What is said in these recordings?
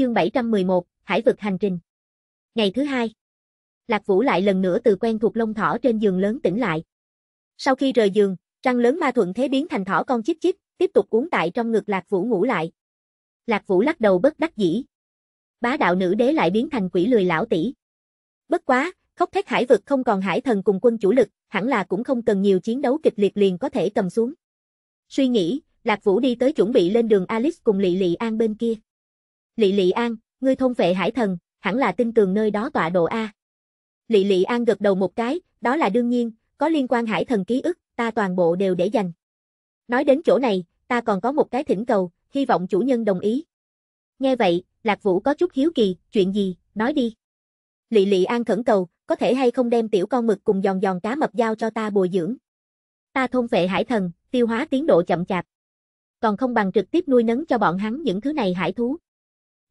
chương 711, Hải vực hành trình. Ngày thứ hai, Lạc Vũ lại lần nữa từ quen thuộc lông thỏ trên giường lớn tỉnh lại. Sau khi rời giường, răng lớn ma thuận thế biến thành thỏ con chip chip, tiếp tục cuốn tại trong ngực Lạc Vũ ngủ lại. Lạc Vũ lắc đầu bất đắc dĩ. Bá đạo nữ đế lại biến thành quỷ lười lão tỷ. Bất quá, khóc thét hải vực không còn hải thần cùng quân chủ lực, hẳn là cũng không cần nhiều chiến đấu kịch liệt liền có thể cầm xuống. Suy nghĩ, Lạc Vũ đi tới chuẩn bị lên đường Alice cùng Lị Lị An bên kia. Lị Lị An, ngươi thông vệ hải thần, hẳn là tinh tường nơi đó tọa độ A. Lị Lị An gật đầu một cái, đó là đương nhiên, có liên quan hải thần ký ức, ta toàn bộ đều để dành. Nói đến chỗ này, ta còn có một cái thỉnh cầu, hy vọng chủ nhân đồng ý. Nghe vậy, Lạc Vũ có chút hiếu kỳ, chuyện gì, nói đi. Lị Lị An khẩn cầu, có thể hay không đem tiểu con mực cùng giòn giòn cá mập giao cho ta bồi dưỡng. Ta thôn vệ hải thần, tiêu hóa tiến độ chậm chạp. Còn không bằng trực tiếp nuôi nấng cho bọn hắn những thứ này hải thú.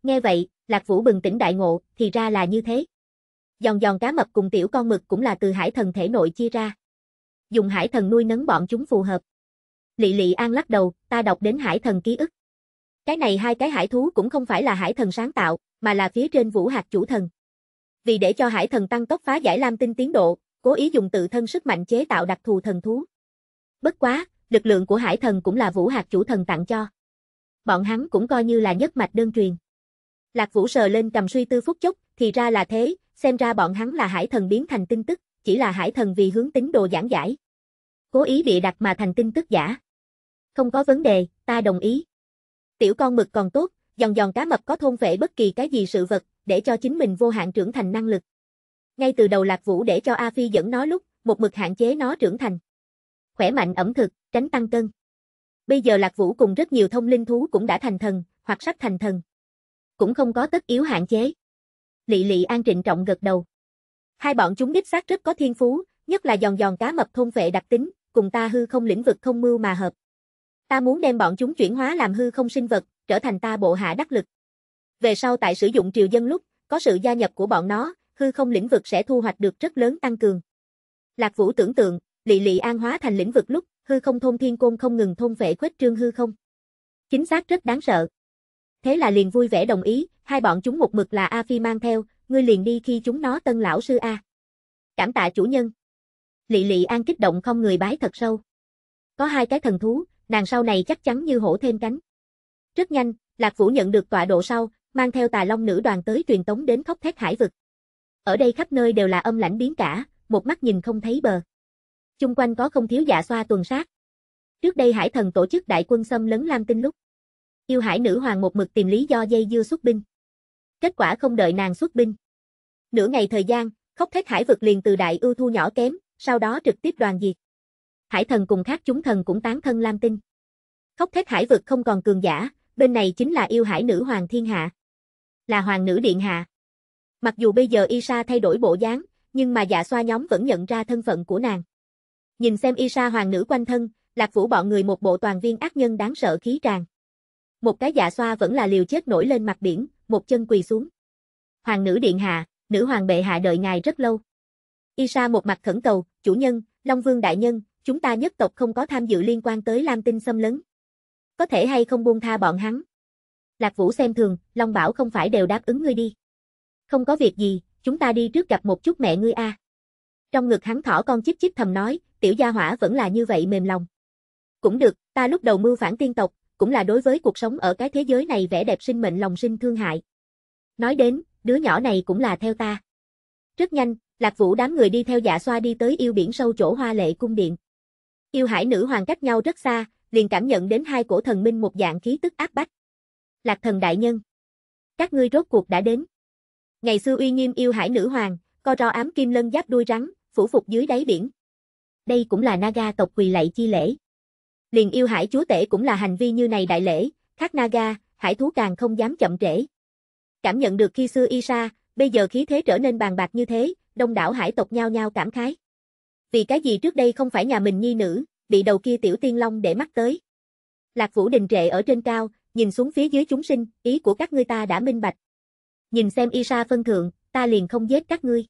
Nghe vậy, Lạc Vũ bừng tỉnh đại ngộ, thì ra là như thế. Giòn giòn cá mập cùng tiểu con mực cũng là từ hải thần thể nội chia ra. Dùng hải thần nuôi nấng bọn chúng phù hợp. Lị Lị An lắc đầu, ta đọc đến hải thần ký ức. Cái này hai cái hải thú cũng không phải là hải thần sáng tạo, mà là phía trên vũ hạt chủ thần. Vì để cho hải thần tăng tốc phá giải lam tinh tiến độ, cố ý dùng tự thân sức mạnh chế tạo đặc thù thần thú. Bất quá, lực lượng của hải thần cũng là vũ hạt chủ thần tặng cho. Bọn hắn cũng coi như là nhất mạch đơn truyền. Lạc Vũ sờ lên cầm suy tư phút chốc, thì ra là thế, xem ra bọn hắn là hải thần biến thành tin tức, chỉ là hải thần vì hướng tính đồ giảng giải. Cố ý bị đặt mà thành tin tức giả. Không có vấn đề, ta đồng ý. Tiểu con mực còn tốt, dòng dòng cá mập có thôn vệ bất kỳ cái gì sự vật, để cho chính mình vô hạn trưởng thành năng lực. Ngay từ đầu Lạc Vũ để cho A Phi dẫn nó lúc, một mực hạn chế nó trưởng thành. Khỏe mạnh ẩm thực, tránh tăng cân. Bây giờ Lạc Vũ cùng rất nhiều thông linh thú cũng đã thành thần, hoặc sắp thành thần cũng không có tất yếu hạn chế. Lị Lị An trịnh trọng gật đầu. Hai bọn chúng đích xác rất có thiên phú, nhất là giòn giòn cá mập thôn vệ đặc tính, cùng ta hư không lĩnh vực không mưu mà hợp. Ta muốn đem bọn chúng chuyển hóa làm hư không sinh vật, trở thành ta bộ hạ đắc lực. Về sau tại sử dụng triều dân lúc, có sự gia nhập của bọn nó, hư không lĩnh vực sẽ thu hoạch được rất lớn tăng cường. Lạc Vũ tưởng tượng, Lị Lị An hóa thành lĩnh vực lúc, hư không thôn thiên côn không ngừng thôn vệ khuếch trương hư không. Chính xác rất đáng sợ thế là liền vui vẻ đồng ý, hai bọn chúng một mực là A Phi mang theo, ngươi liền đi khi chúng nó tân lão sư A. Cảm tạ chủ nhân. Lị Lị An kích động không người bái thật sâu. Có hai cái thần thú, nàng sau này chắc chắn như hổ thêm cánh. Rất nhanh, Lạc Vũ nhận được tọa độ sau, mang theo tà long nữ đoàn tới truyền tống đến khóc thét hải vực. Ở đây khắp nơi đều là âm lãnh biến cả, một mắt nhìn không thấy bờ. Chung quanh có không thiếu dạ xoa tuần sát. Trước đây hải thần tổ chức đại quân xâm lấn Lam Tinh lúc. Yêu hải nữ hoàng một mực tìm lý do dây dưa xuất binh. Kết quả không đợi nàng xuất binh. Nửa ngày thời gian, khóc thét hải vực liền từ đại ưu thu nhỏ kém, sau đó trực tiếp đoàn diệt. Hải thần cùng khác chúng thần cũng tán thân Lam Tinh. Khóc thét hải vực không còn cường giả, bên này chính là yêu hải nữ hoàng thiên hạ. Là hoàng nữ điện hạ. Mặc dù bây giờ Isa thay đổi bộ dáng, nhưng mà dạ xoa nhóm vẫn nhận ra thân phận của nàng. Nhìn xem Isa hoàng nữ quanh thân, lạc vũ bọn người một bộ toàn viên ác nhân đáng sợ khí tràn. Một cái dạ xoa vẫn là liều chết nổi lên mặt biển, một chân quỳ xuống. Hoàng nữ điện hạ, nữ hoàng bệ hạ đợi ngài rất lâu. Isa một mặt khẩn cầu, chủ nhân, Long Vương đại nhân, chúng ta nhất tộc không có tham dự liên quan tới Lam Tinh xâm lấn. Có thể hay không buông tha bọn hắn? Lạc Vũ xem thường, Long Bảo không phải đều đáp ứng ngươi đi. Không có việc gì, chúng ta đi trước gặp một chút mẹ ngươi a. Trong ngực hắn thỏ con chip chip thầm nói, tiểu gia hỏa vẫn là như vậy mềm lòng. Cũng được, ta lúc đầu mưu phản tiên tộc, cũng là đối với cuộc sống ở cái thế giới này vẻ đẹp sinh mệnh lòng sinh thương hại. Nói đến, đứa nhỏ này cũng là theo ta. Rất nhanh, Lạc Vũ đám người đi theo dạ xoa đi tới yêu biển sâu chỗ hoa lệ cung điện. Yêu hải nữ hoàng cách nhau rất xa, liền cảm nhận đến hai cổ thần minh một dạng khí tức áp bách. Lạc thần đại nhân. Các ngươi rốt cuộc đã đến. Ngày xưa uy nghiêm yêu hải nữ hoàng, co ro ám kim lân giáp đuôi rắn, phủ phục dưới đáy biển. Đây cũng là Naga tộc quỳ lạy chi lễ. Liền yêu hải chúa tể cũng là hành vi như này đại lễ, khác Naga, hải thú càng không dám chậm trễ. Cảm nhận được khi xưa Isa, bây giờ khí thế trở nên bàn bạc như thế, đông đảo hải tộc nhao nhao cảm khái. Vì cái gì trước đây không phải nhà mình nhi nữ, bị đầu kia tiểu tiên long để mắt tới. Lạc Vũ đình trệ ở trên cao, nhìn xuống phía dưới chúng sinh, ý của các ngươi ta đã minh bạch. Nhìn xem Isa phân thượng, ta liền không giết các ngươi.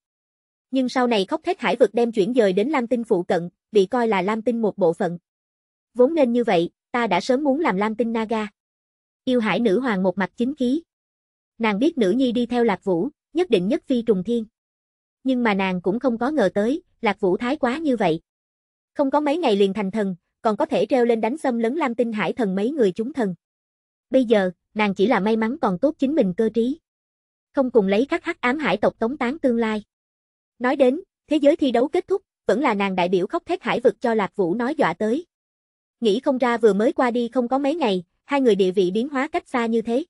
Nhưng sau này khóc thét hải vực đem chuyển dời đến Lam Tinh phụ cận, bị coi là Lam Tinh một bộ phận vốn nên như vậy, ta đã sớm muốn làm Lam Tinh Naga. Yêu hải nữ hoàng một mặt chính khí. Nàng biết nữ nhi đi theo Lạc Vũ, nhất định nhất phi trùng thiên. Nhưng mà nàng cũng không có ngờ tới, Lạc Vũ thái quá như vậy. Không có mấy ngày liền thành thần, còn có thể treo lên đánh xâm lấn Lam Tinh Hải thần mấy người chúng thần. Bây giờ, nàng chỉ là may mắn còn tốt chính mình cơ trí. Không cùng lấy khắc hắc ám hải tộc tống tán tương lai. Nói đến, thế giới thi đấu kết thúc, vẫn là nàng đại biểu khóc thét hải vực cho Lạc Vũ nói dọa tới. Nghĩ không ra vừa mới qua đi không có mấy ngày, hai người địa vị biến hóa cách xa như thế.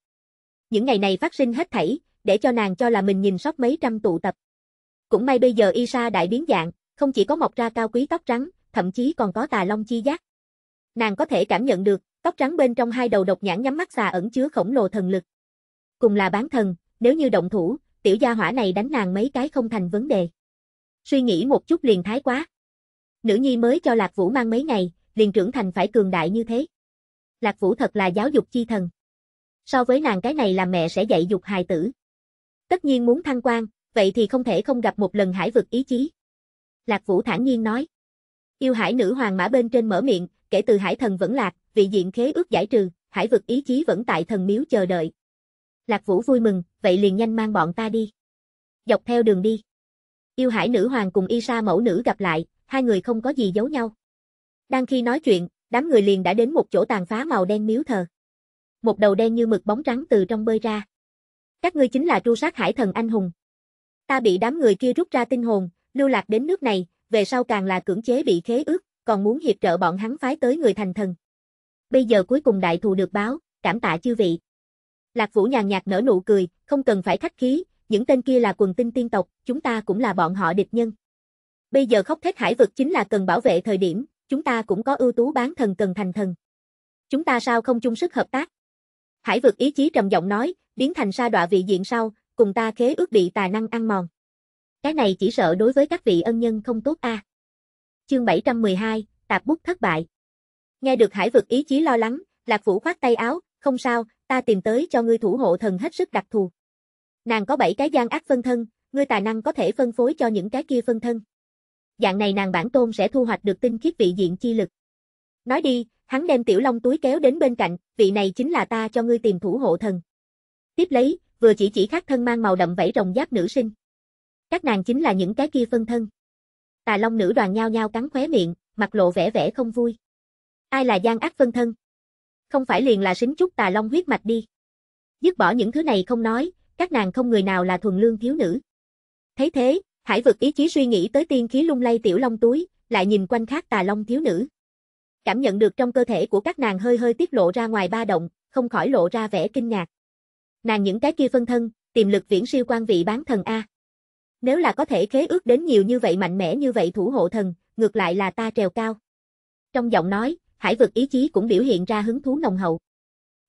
Những ngày này phát sinh hết thảy, để cho nàng cho là mình nhìn sót mấy trăm tụ tập. Cũng may bây giờ Isa đại biến dạng, không chỉ có mọc ra cao quý tóc trắng, thậm chí còn có tà long chi giác. Nàng có thể cảm nhận được, tóc trắng bên trong hai đầu độc nhãn nhắm mắt xà ẩn chứa khổng lồ thần lực. Cùng là bán thần, nếu như động thủ, tiểu gia hỏa này đánh nàng mấy cái không thành vấn đề. Suy nghĩ một chút liền thái quá. Nữ nhi mới cho Lạc Vũ mang mấy ngày, liền trưởng thành phải cường đại như thế. Lạc Vũ thật là giáo dục chi thần. So với nàng cái này là mẹ sẽ dạy dục hài tử. Tất nhiên muốn thăng quan, vậy thì không thể không gặp một lần hải vực ý chí. Lạc Vũ thản nhiên nói. Yêu hải nữ hoàng mã bên trên mở miệng, kể từ hải thần vẫn lạc, vị diện khế ước giải trừ, hải vực ý chí vẫn tại thần miếu chờ đợi. Lạc Vũ vui mừng, vậy liền nhanh mang bọn ta đi. Dọc theo đường đi. Yêu hải nữ hoàng cùng y sa mẫu nữ gặp lại, hai người không có gì giấu nhau. Đang khi nói chuyện, đám người liền đã đến một chỗ tàn phá màu đen miếu thờ. Một đầu đen như mực bóng trắng từ trong bơi ra. Các ngươi chính là tru sát hải thần anh hùng. Ta bị đám người kia rút ra tinh hồn, lưu lạc đến nước này, về sau càng là cưỡng chế bị khế ước, còn muốn hiệp trợ bọn hắn phái tới người thành thần. Bây giờ cuối cùng đại thù được báo, cảm tạ chư vị. Lạc Vũ nhàn nhạt nở nụ cười, không cần phải khách khí, những tên kia là quần tinh tiên tộc, chúng ta cũng là bọn họ địch nhân. Bây giờ khóc thét hải vực chính là cần bảo vệ thời điểm, chúng ta cũng có ưu tú bán thần cần thành thần. Chúng ta sao không chung sức hợp tác? Hải vực ý chí trầm giọng nói, biến thành sa đọa vị diện sau, cùng ta khế ước bị tà năng ăn mòn. Cái này chỉ sợ đối với các vị ân nhân không tốt a. À. Chương 712, tạp bút thất bại. Nghe được hải vực ý chí lo lắng, Lạc Vũ khoát tay áo, không sao, ta tìm tới cho ngươi thủ hộ thần hết sức đặc thù. Nàng có bảy cái gian ác phân thân, ngươi tài năng có thể phân phối cho những cái kia phân thân dạng này nàng bản tôn sẽ thu hoạch được tinh khiết vị diện chi lực. Nói đi, hắn đem tiểu long túi kéo đến bên cạnh, vị này chính là ta cho ngươi tìm thủ hộ thần. Tiếp lấy, vừa chỉ chỉ khác thân mang màu đậm vảy rồng giáp nữ sinh. Các nàng chính là những cái kia phân thân. Tà long nữ đoàn nhao nhao cắn khóe miệng, mặt lộ vẻ vẻ không vui. Ai là gian ác phân thân? Không phải liền là xính chút tà long huyết mạch đi. Dứt bỏ những thứ này không nói, các nàng không người nào là thuần lương thiếu nữ. Thấy thế, Hải vực ý chí suy nghĩ tới tiên khí lung lay tiểu long túi, lại nhìn quanh khác tà long thiếu nữ. Cảm nhận được trong cơ thể của các nàng hơi hơi tiết lộ ra ngoài ba động, không khỏi lộ ra vẻ kinh ngạc. Nàng những cái kia phân thân, tiềm lực viễn siêu quan vị bán thần A. Nếu là có thể khế ước đến nhiều như vậy mạnh mẽ như vậy thủ hộ thần, ngược lại là ta trèo cao. Trong giọng nói, hải vực ý chí cũng biểu hiện ra hứng thú nồng hậu.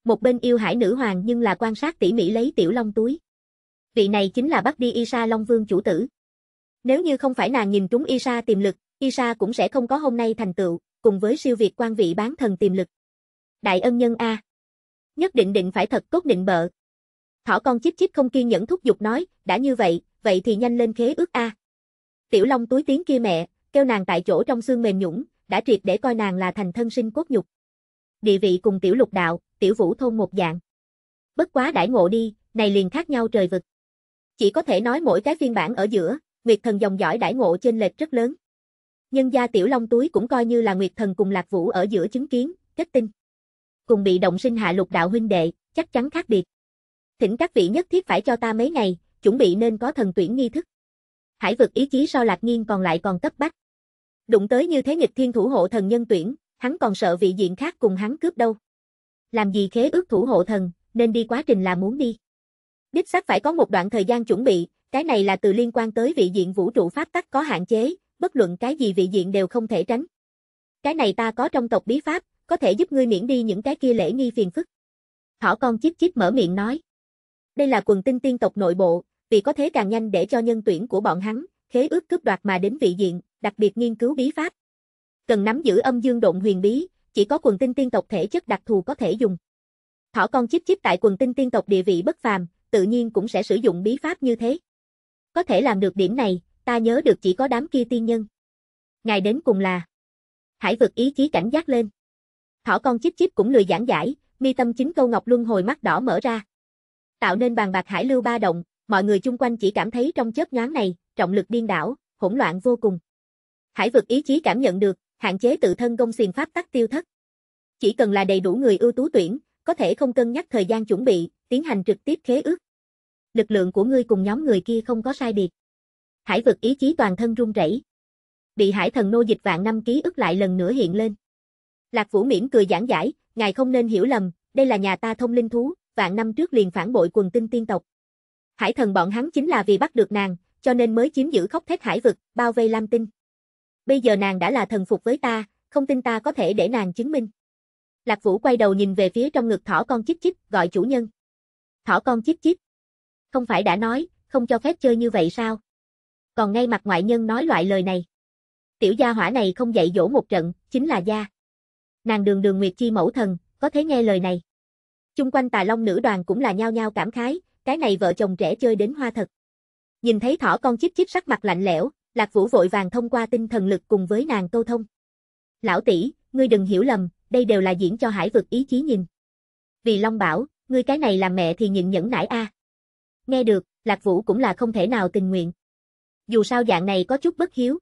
Một bên yêu hải nữ hoàng nhưng là quan sát tỉ mỉ lấy tiểu long túi. Vị này chính là bắt đi Isa long vương chủ tử. Nếu như không phải nàng nhìn trúng Isa tiềm lực, Isa cũng sẽ không có hôm nay thành tựu, cùng với siêu việt quan vị bán thần tiềm lực. Đại ân nhân A. Nhất định định phải thật cốt định bợ. Thỏ con chip chip không kiên nhẫn thúc giục nói, đã như vậy, vậy thì nhanh lên khế ước A. Tiểu Long túi tiếng kia mẹ, kêu nàng tại chỗ trong xương mềm nhũng, đã triệt để coi nàng là thành thân sinh cốt nhục. Địa vị cùng tiểu lục đạo, tiểu vũ thôn một dạng. Bất quá đãi ngộ đi, này liền khác nhau trời vực. Chỉ có thể nói mỗi cái phiên bản ở giữa, Nguyệt Thần dòng dõi đãi ngộ trên lệch rất lớn. Nhân gia Tiểu Long túi cũng coi như là Nguyệt Thần cùng Lạc Vũ ở giữa chứng kiến, kết tinh. Cùng bị động sinh hạ lục đạo huynh đệ, chắc chắn khác biệt. Thỉnh các vị nhất thiết phải cho ta mấy ngày, chuẩn bị nên có thần tuyển nghi thức. Hải vực ý chí so lạc nghiên còn lại còn cấp bách. Đụng tới như thế nghịch thiên thủ hộ thần nhân tuyển, hắn còn sợ vị diện khác cùng hắn cướp đâu. Làm gì khế ước thủ hộ thần, nên đi quá trình là muốn đi. Đích xác phải có một đoạn thời gian chuẩn bị, cái này là từ liên quan tới vị diện vũ trụ pháp tắc có hạn chế, bất luận cái gì vị diện đều không thể tránh. Cái này ta có trong tộc bí pháp, có thể giúp ngươi miễn đi những cái kia lễ nghi phiền phức. Thỏ con chiếc chiếc mở miệng nói. Đây là quần tinh tiên tộc nội bộ, vì có thế càng nhanh để cho nhân tuyển của bọn hắn, khế ước cướp đoạt mà đến vị diện, đặc biệt nghiên cứu bí pháp. Cần nắm giữ âm dương độn huyền bí, chỉ có quần tinh tiên tộc thể chất đặc thù có thể dùng. Thỏ con chiếc chiếc tại quần tinh tiên tộc địa vị bất phàm, tự nhiên cũng sẽ sử dụng bí pháp như thế. Có thể làm được điểm này, ta nhớ được chỉ có đám kia tiên nhân. Ngài đến cùng là Hải vực ý chí cảnh giác lên. Thỏ con chip chip cũng lười giảng giải, mi tâm chính câu ngọc luân hồi mắt đỏ mở ra. Tạo nên bàn bạc hải lưu ba động, mọi người chung quanh chỉ cảm thấy trong chớp nhoáng này, trọng lực điên đảo, hỗn loạn vô cùng. Hải vực ý chí cảm nhận được, hạn chế tự thân công xiền pháp tắc tiêu thất. Chỉ cần là đầy đủ người ưu tú tuyển, có thể không cân nhắc thời gian chuẩn bị, tiến hành trực tiếp khế ước lực lượng của ngươi cùng nhóm người kia không có sai biệt. Hải vực ý chí toàn thân run rẩy. Bị hải thần nô dịch vạn năm ký ức lại lần nữa hiện lên. Lạc Vũ Miễn cười giảng giải, ngài không nên hiểu lầm, đây là nhà ta thông linh thú, vạn năm trước liền phản bội quần tinh tiên tộc. Hải thần bọn hắn chính là vì bắt được nàng, cho nên mới chiếm giữ khóc thét hải vực, bao vây Lam Tinh. Bây giờ nàng đã là thần phục với ta, không tin ta có thể để nàng chứng minh. Lạc Vũ quay đầu nhìn về phía trong ngực thỏ con chích chích, gọi chủ nhân. Thỏ con chích chích không phải đã nói, không cho phép chơi như vậy sao? Còn ngay mặt ngoại nhân nói loại lời này. Tiểu gia hỏa này không dạy dỗ một trận, chính là gia. Nàng đường đường nguyệt chi mẫu thần, có thể nghe lời này. Chung quanh tà long nữ đoàn cũng là nhao nhao cảm khái, cái này vợ chồng trẻ chơi đến hoa thật. Nhìn thấy thỏ con chích chích sắc mặt lạnh lẽo, Lạc Vũ vội vàng thông qua tinh thần lực cùng với nàng câu thông. Lão tỷ, ngươi đừng hiểu lầm, đây đều là diễn cho hải vực ý chí nhìn. Vì Long bảo, ngươi cái này làm mẹ thì nhịn nhẫn nải a. À. Nghe được, Lạc Vũ cũng là không thể nào tình nguyện. Dù sao dạng này có chút bất hiếu.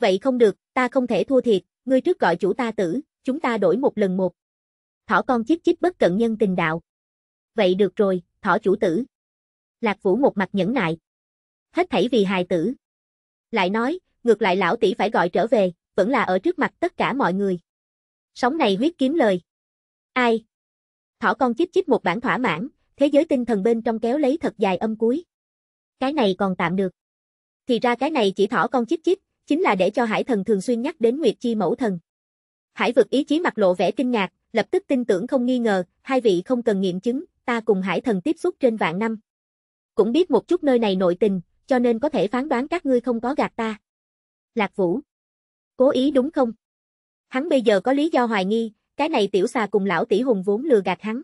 Vậy không được, ta không thể thua thiệt, ngươi trước gọi chủ ta tử, chúng ta đổi một lần một. Thỏ con chiếc chích bất cận nhân tình đạo. Vậy được rồi, thỏ chủ tử. Lạc Vũ một mặt nhẫn nại. Hết thảy vì hài tử. Lại nói, ngược lại lão tỷ phải gọi trở về, vẫn là ở trước mặt tất cả mọi người. sống này huyết kiếm lời. Ai? Thỏ con chích chích một bản thỏa mãn, thế giới tinh thần bên trong kéo lấy thật dài âm cuối. Cái này còn tạm được. Thì ra cái này chỉ thỏ con chích chích, chính là để cho hải thần thường xuyên nhắc đến Nguyệt Chi mẫu thần. Hải vực ý chí mặt lộ vẻ kinh ngạc, lập tức tin tưởng không nghi ngờ, hai vị không cần nghiệm chứng, ta cùng hải thần tiếp xúc trên vạn năm. Cũng biết một chút nơi này nội tình, cho nên có thể phán đoán các ngươi không có gạt ta. Lạc Vũ. Cố ý đúng không? Hắn bây giờ có lý do hoài nghi, cái này tiểu xà cùng lão tỷ hùng vốn lừa gạt hắn.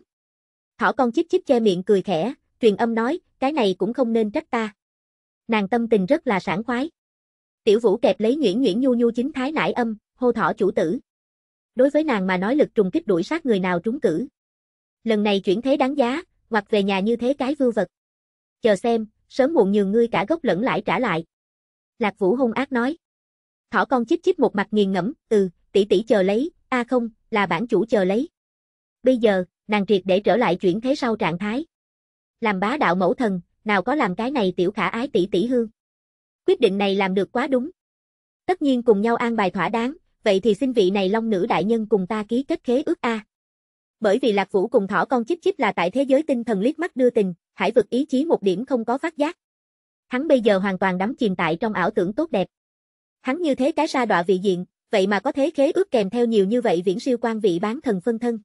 Thỏ con chíp chíp che miệng cười khẽ, truyền âm nói, cái này cũng không nên trách ta. Nàng tâm tình rất là sảng khoái. Tiểu Vũ kẹp lấy nhuyễn nhuyễn Nhu Nhu chính thái nải âm, hô thỏ chủ tử. Đối với nàng mà nói lực trùng kích đuổi sát người nào trúng cử. Lần này chuyển thế đáng giá, hoặc về nhà như thế cái vưu vật. Chờ xem, sớm muộn nhường ngươi cả gốc lẫn lãi trả lại. Lạc Vũ hung ác nói. Thỏ con chíp chíp một mặt nghiền ngẫm, ừ, tỷ tỷ chờ lấy, a không, là bản chủ chờ lấy. Bây giờ, nàng triệt để trở lại chuyển thế sau trạng thái. Làm bá đạo mẫu thần, nào có làm cái này tiểu khả ái tỷ tỷ hương. Quyết định này làm được quá đúng. Tất nhiên cùng nhau an bài thỏa đáng, vậy thì xin vị này long nữ đại nhân cùng ta ký kết khế ước A. Bởi vì Lạc Vũ cùng thỏ con chíp chíp là tại thế giới tinh thần liếc mắt đưa tình, hải vực ý chí một điểm không có phát giác. Hắn bây giờ hoàn toàn đắm chìm tại trong ảo tưởng tốt đẹp. Hắn như thế cái sa đọa vị diện, vậy mà có thế khế ước kèm theo nhiều như vậy viễn siêu quan vị bán thần phân thân.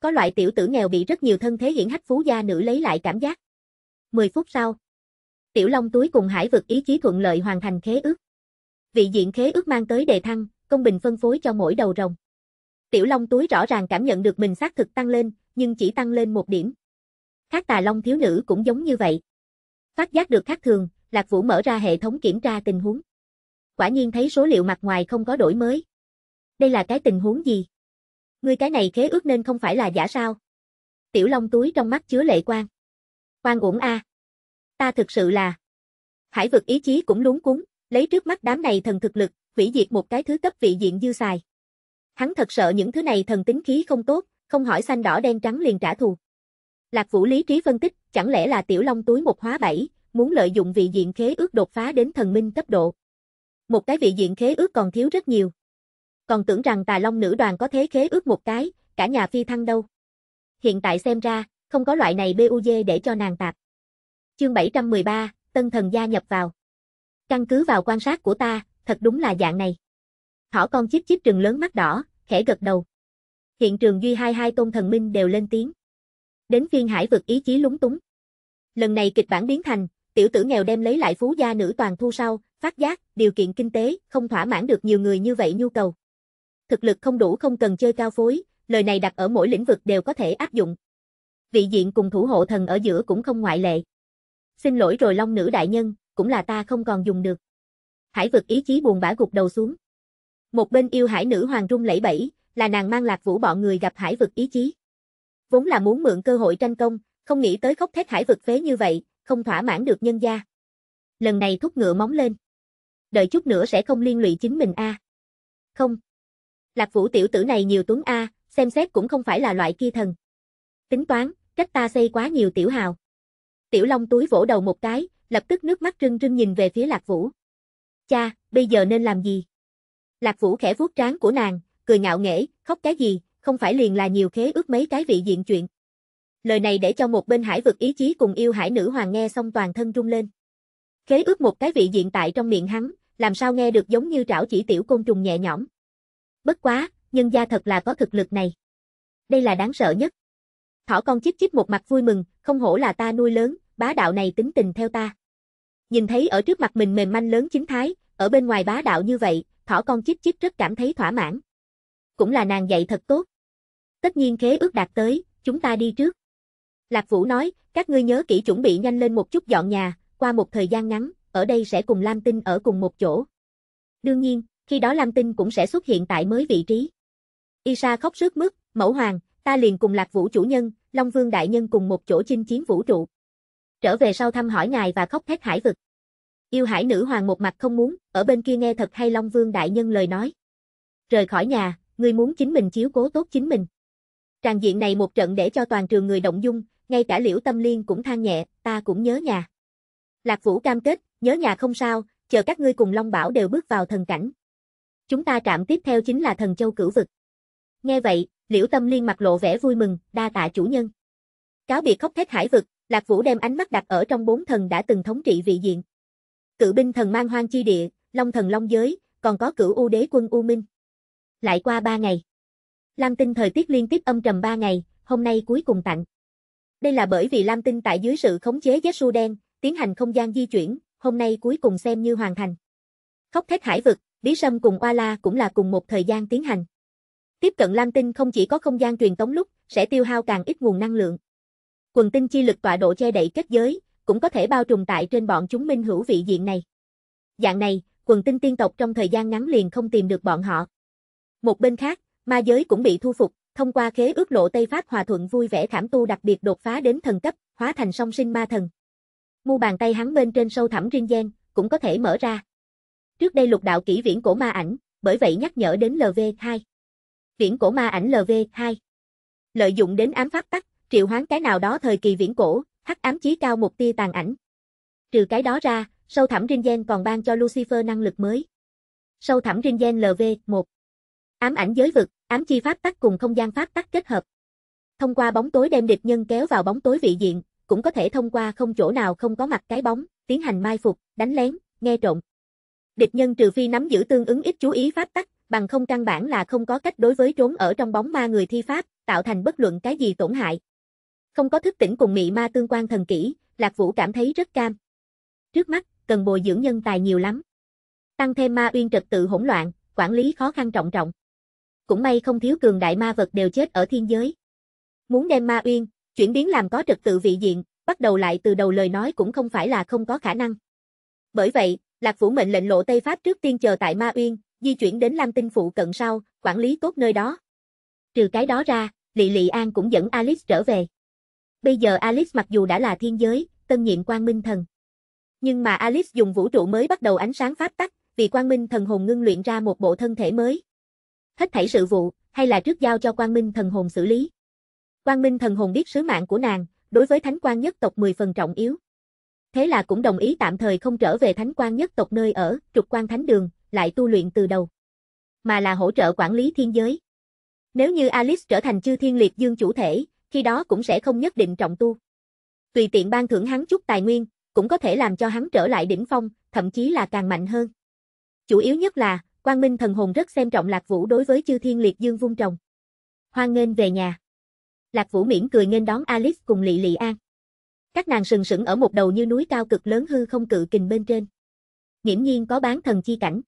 Có loại tiểu tử nghèo bị rất nhiều thân thế hiển hách phú gia nữ lấy lại cảm giác. 10 phút sau, Tiểu Long túi cùng hải vực ý chí thuận lợi hoàn thành khế ước. Vị diện khế ước mang tới đề thăng, công bình phân phối cho mỗi đầu rồng. Tiểu Long túi rõ ràng cảm nhận được mình xác thực tăng lên, nhưng chỉ tăng lên một điểm. Khác tà Long thiếu nữ cũng giống như vậy. Phát giác được khác thường, Lạc Vũ mở ra hệ thống kiểm tra tình huống. Quả nhiên thấy số liệu mặt ngoài không có đổi mới. Đây là cái tình huống gì? Ngươi cái này khế ước nên không phải là giả sao? Tiểu Long túi trong mắt chứa lệ quang. Quang uổng a. Ta thực sự là Hải vực ý chí cũng luống cuống, lấy trước mắt đám này thần thực lực, hủy diệt một cái thứ cấp vị diện dư xài. Hắn thật sợ những thứ này thần tính khí không tốt, không hỏi xanh đỏ đen trắng liền trả thù. Lạc Vũ lý trí phân tích, chẳng lẽ là tiểu long túi một hóa bảy, muốn lợi dụng vị diện khế ước đột phá đến thần minh cấp độ. Một cái vị diện khế ước còn thiếu rất nhiều còn tưởng rằng tà long nữ đoàn có thế khế ước một cái, cả nhà phi thăng đâu. Hiện tại xem ra, không có loại này BUG để cho nàng tạp. Chương 713, Tân Thần gia nhập vào. Căn cứ vào quan sát của ta, thật đúng là dạng này. Thỏ con chiếc chiếc trừng lớn mắt đỏ, khẽ gật đầu. Hiện trường Duy hai hai tôn thần minh đều lên tiếng. Đến phiên hải vực ý chí lúng túng. Lần này kịch bản biến thành, tiểu tử nghèo đem lấy lại phú gia nữ toàn thu sau, phát giác, điều kiện kinh tế, không thỏa mãn được nhiều người như vậy nhu cầu thực lực không đủ không cần chơi cao phối, lời này đặt ở mỗi lĩnh vực đều có thể áp dụng. Vị diện cùng thủ hộ thần ở giữa cũng không ngoại lệ. Xin lỗi rồi Long nữ đại nhân, cũng là ta không còn dùng được. Hải vực ý chí buồn bã gục đầu xuống. Một bên yêu hải nữ hoàng trung lẫy bẫy, là nàng mang lạc vũ bọn người gặp hải vực ý chí. Vốn là muốn mượn cơ hội tranh công, không nghĩ tới khóc thét hải vực phế như vậy, không thỏa mãn được nhân gia. Lần này thúc ngựa móng lên. Đợi chút nữa sẽ không liên lụy chính mình a. À. Không, Lạc Vũ tiểu tử này nhiều tuấn A, xem xét cũng không phải là loại kia thần. Tính toán, cách ta xây quá nhiều tiểu hào. Tiểu Long túi vỗ đầu một cái, lập tức nước mắt rưng rưng nhìn về phía Lạc Vũ. Cha, bây giờ nên làm gì? Lạc Vũ khẽ vuốt trán của nàng, cười ngạo nghễ, khóc cái gì, không phải liền là nhiều khế ước mấy cái vị diện chuyện. Lời này để cho một bên hải vực ý chí cùng yêu hải nữ hoàng nghe xong toàn thân rung lên. Khế ước một cái vị diện tại trong miệng hắn, làm sao nghe được giống như trảo chỉ tiểu côn trùng nhẹ nhõm. Bất quá, nhân gia thật là có thực lực này. Đây là đáng sợ nhất. Thỏ con chíp chíp một mặt vui mừng, không hổ là ta nuôi lớn, bá đạo này tính tình theo ta. Nhìn thấy ở trước mặt mình mềm manh lớn chính thái, ở bên ngoài bá đạo như vậy, thỏ con chíp chíp rất cảm thấy thỏa mãn. Cũng là nàng dạy thật tốt. Tất nhiên khế ước đạt tới, chúng ta đi trước. Lạc Vũ nói, các ngươi nhớ kỹ chuẩn bị nhanh lên một chút dọn nhà, qua một thời gian ngắn, ở đây sẽ cùng Lam Tinh ở cùng một chỗ. Đương nhiên, khi đó Lam Tinh cũng sẽ xuất hiện tại mới vị trí. Isa khóc rướt mướt, mẫu hoàng, ta liền cùng lạc vũ chủ nhân, Long Vương Đại Nhân cùng một chỗ chinh chiến vũ trụ. Trở về sau thăm hỏi ngài và khóc thét hải vực. Yêu hải nữ hoàng một mặt không muốn, ở bên kia nghe thật hay Long Vương Đại Nhân lời nói. Rời khỏi nhà, ngươi muốn chính mình chiếu cố tốt chính mình. Tràng diện này một trận để cho toàn trường người động dung, ngay cả liễu tâm liên cũng than nhẹ, ta cũng nhớ nhà. Lạc Vũ cam kết, nhớ nhà không sao, chờ các ngươi cùng Long Bảo đều bước vào thần cảnh, Chúng ta trạm tiếp theo chính là thần châu cửu vực. Nghe vậy, liễu tâm liên mặt lộ vẻ vui mừng, đa tạ chủ nhân. Cáo biệt khóc thét hải vực, Lạc Vũ đem ánh mắt đặt ở trong bốn thần đã từng thống trị vị diện. Cự binh thần mang hoang chi địa, long thần long giới, còn có cửu u đế quân u minh. Lại qua ba ngày. Lam Tinh thời tiết liên tiếp âm trầm ba ngày, hôm nay cuối cùng tặng. Đây là bởi vì Lam Tinh tại dưới sự khống chế su đen, tiến hành không gian di chuyển, hôm nay cuối cùng xem như hoàn thành. Khóc thét hải vực, Lý Sâm cùng Oa La cũng là cùng một thời gian tiến hành. Tiếp cận Lam Tinh không chỉ có không gian truyền tống lúc, sẽ tiêu hao càng ít nguồn năng lượng. Quần tinh chi lực tọa độ che đậy kết giới, cũng có thể bao trùm tại trên bọn chúng minh hữu vị diện này. Dạng này, quần tinh tiên tộc trong thời gian ngắn liền không tìm được bọn họ. Một bên khác, ma giới cũng bị thu phục, thông qua khế ước lộ Tây Pháp hòa thuận vui vẻ thảm tu đặc biệt đột phá đến thần cấp, hóa thành song sinh ma thần. Mu bàn tay hắn bên trên sâu thẳm riêng gen, cũng có thể mở ra. Trước đây lục đạo kỹ viễn cổ ma ảnh, bởi vậy nhắc nhở đến LV2. Viễn cổ ma ảnh LV2. Lợi dụng đến ám pháp tắc, triệu hoán cái nào đó thời kỳ viễn cổ, hắc ám chí cao một tia tàn ảnh. Trừ cái đó ra, sâu thẳm gen còn ban cho Lucifer năng lực mới. Sâu thẳm gen LV1. Ám ảnh giới vực, ám chi pháp tắc cùng không gian pháp tắc kết hợp. Thông qua bóng tối đem địch nhân kéo vào bóng tối vị diện, cũng có thể thông qua không chỗ nào không có mặt cái bóng, tiến hành mai phục, đánh lén, nghe trộm. Địch nhân trừ phi nắm giữ tương ứng ít chú ý pháp tắc, bằng không căn bản là không có cách đối với trốn ở trong bóng ma người thi pháp, tạo thành bất luận cái gì tổn hại. Không có thức tỉnh cùng mị ma tương quan thần kỹ, Lạc Vũ cảm thấy rất cam. Trước mắt, cần bồi dưỡng nhân tài nhiều lắm. Tăng thêm ma uyên trật tự hỗn loạn, quản lý khó khăn trọng trọng. Cũng may không thiếu cường đại ma vật đều chết ở thiên giới. Muốn đem ma uyên, chuyển biến làm có trật tự vị diện, bắt đầu lại từ đầu lời nói cũng không phải là không có khả năng. Bởi vậy, Lạc Phủ mệnh lệnh Lộ Tây Pháp trước tiên chờ tại Ma Uyên, di chuyển đến Lam Tinh phụ cận sau, quản lý tốt nơi đó. Trừ cái đó ra, Lị Lị An cũng dẫn Alice trở về. Bây giờ Alice mặc dù đã là thiên giới, tân nhiệm quang minh thần. Nhưng mà Alice dùng vũ trụ mới bắt đầu ánh sáng pháp tắc, vì quang minh thần hồn ngưng luyện ra một bộ thân thể mới. Hết thảy sự vụ, hay là trước giao cho quang minh thần hồn xử lý. Quang minh thần hồn biết sứ mạng của nàng, đối với thánh quan nhất tộc 10 phần trọng yếu thế là cũng đồng ý tạm thời không trở về thánh quan nhất tộc nơi ở, trục quan thánh đường, lại tu luyện từ đầu, mà là hỗ trợ quản lý thiên giới. Nếu như Alice trở thành chư thiên liệt dương chủ thể, khi đó cũng sẽ không nhất định trọng tu. Tùy tiện ban thưởng hắn chút tài nguyên, cũng có thể làm cho hắn trở lại đỉnh phong, thậm chí là càng mạnh hơn. Chủ yếu nhất là, Quang Minh thần hồn rất xem trọng Lạc Vũ đối với chư thiên liệt dương vung trồng. Hoan nghênh về nhà. Lạc Vũ miễn cười nghênh đón Alice cùng Lị Lị An. Các nàng sừng sững ở một đầu như núi cao cực lớn hư không cự kình bên trên. Nghiễm nhiên có bán thần chi cảnh.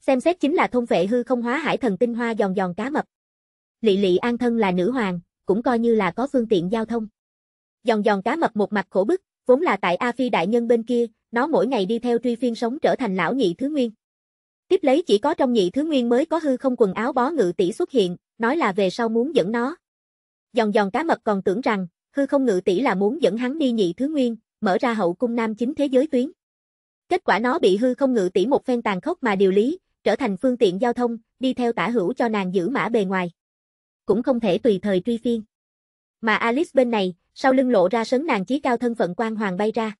Xem xét chính là thông vệ hư không hóa hải thần tinh hoa giòn giòn cá mập. Lị lị an thân là nữ hoàng, cũng coi như là có phương tiện giao thông. Giòn giòn cá mập một mặt khổ bức, vốn là tại A Phi đại nhân bên kia, nó mỗi ngày đi theo truy phiên sống trở thành lão nhị thứ nguyên. Tiếp lấy chỉ có trong nhị thứ nguyên mới có hư không quần áo bó ngự tỷ xuất hiện, nói là về sau muốn dẫn nó. Giòn giòn cá mập còn tưởng rằng, hư không ngự tỷ là muốn dẫn hắn đi nhị thứ nguyên, mở ra hậu cung nam chính thế giới tuyến. Kết quả nó bị hư không ngự tỷ một phen tàn khốc mà điều lý, trở thành phương tiện giao thông, đi theo tả hữu cho nàng giữ mã bề ngoài. Cũng không thể tùy thời truy phiên. Mà Alice bên này, sau lưng lộ ra sấn nàng chí cao thân phận quan hoàng bay ra.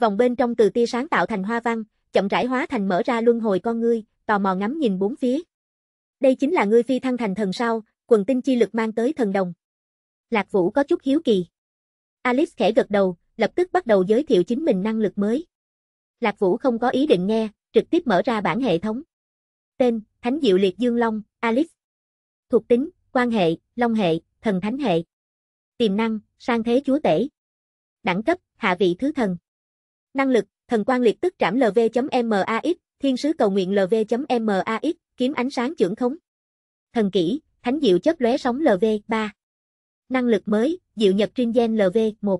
Vòng bên trong từ tia sáng tạo thành hoa văn, chậm rãi hóa thành mở ra luân hồi con ngươi, tò mò ngắm nhìn bốn phía. Đây chính là ngươi phi thăng thành thần sao, quần tinh chi lực mang tới thần đồng. Lạc Vũ có chút hiếu kỳ. Alice khẽ gật đầu, lập tức bắt đầu giới thiệu chính mình năng lực mới. Lạc Vũ không có ý định nghe, trực tiếp mở ra bản hệ thống. Tên, Thánh Diệu Liệt Dương Long, Alice. Thuộc tính, quan hệ, long hệ, thần thánh hệ. Tiềm năng, sang thế chúa tể. Đẳng cấp, hạ vị thứ thần. Năng lực, thần quan liệt tức trảm lv.max, thiên sứ cầu nguyện lv.max, kiếm ánh sáng trưởng khống. Thần kỹ, thánh diệu chất lóe sóng lv, 3. Năng lực mới, Diệu Nhật Trinh Gen LV1.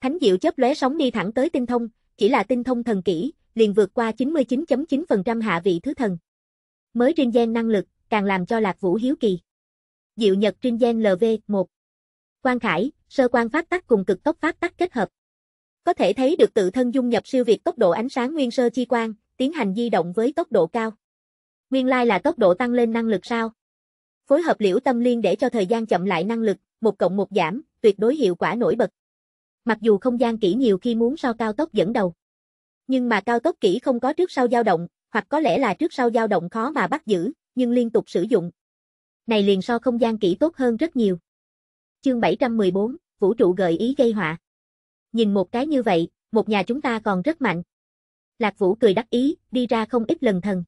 Thánh Diệu chớp lóe sóng đi thẳng tới tinh thông, chỉ là tinh thông thần kỹ, liền vượt qua 99.9% hạ vị thứ thần. Mới Trinh Gen năng lực, càng làm cho Lạc Vũ hiếu kỳ. Diệu Nhật Trinh Gen LV1. Quan Khải, sơ quan phát tắc cùng cực tốc phát tắc kết hợp. Có thể thấy được tự thân dung nhập siêu việt tốc độ ánh sáng nguyên sơ chi quang, tiến hành di động với tốc độ cao. Nguyên lai là tốc độ tăng lên năng lực sao? Phối hợp liễu tâm liên để cho thời gian chậm lại năng lực, một cộng một giảm, tuyệt đối hiệu quả nổi bật. Mặc dù không gian kỹ nhiều khi muốn so cao tốc dẫn đầu. Nhưng mà cao tốc kỹ không có trước sau dao động, hoặc có lẽ là trước sau dao động khó mà bắt giữ, nhưng liên tục sử dụng. Này liền so không gian kỹ tốt hơn rất nhiều. Chương 714, vũ trụ gợi ý gây họa. Nhìn một cái như vậy, một nhà chúng ta còn rất mạnh. Lạc Vũ cười đắc ý, đi ra không ít lần thần.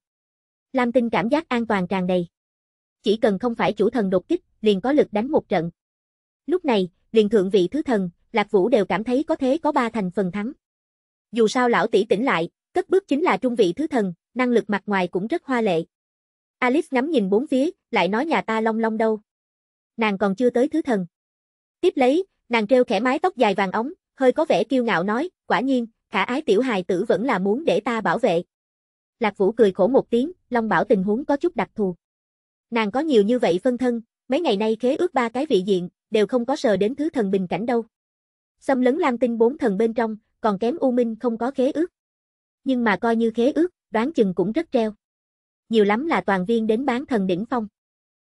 Lam Tinh cảm giác an toàn tràn đầy. Chỉ cần không phải chủ thần đột kích, liền có lực đánh một trận. Lúc này, liền thượng vị thứ thần, Lạc Vũ đều cảm thấy có thế có ba thành phần thắng. Dù sao lão tỷ tỉnh lại, cất bước chính là trung vị thứ thần, năng lực mặt ngoài cũng rất hoa lệ. Alice ngắm nhìn bốn phía, lại nói nhà ta long long đâu. Nàng còn chưa tới thứ thần. Tiếp lấy, nàng treo khẽ mái tóc dài vàng ống, hơi có vẻ kiêu ngạo nói, quả nhiên, khả ái tiểu hài tử vẫn là muốn để ta bảo vệ. Lạc Vũ cười khổ một tiếng, Long Bảo tình huống có chút đặc thù. Nàng có nhiều như vậy phân thân, mấy ngày nay khế ước ba cái vị diện, đều không có sờ đến thứ thần bình cảnh đâu. Xâm lấn Lam Tinh bốn thần bên trong, còn kém U Minh không có khế ước. Nhưng mà coi như khế ước, đoán chừng cũng rất treo. Nhiều lắm là toàn viên đến bán thần đỉnh phong.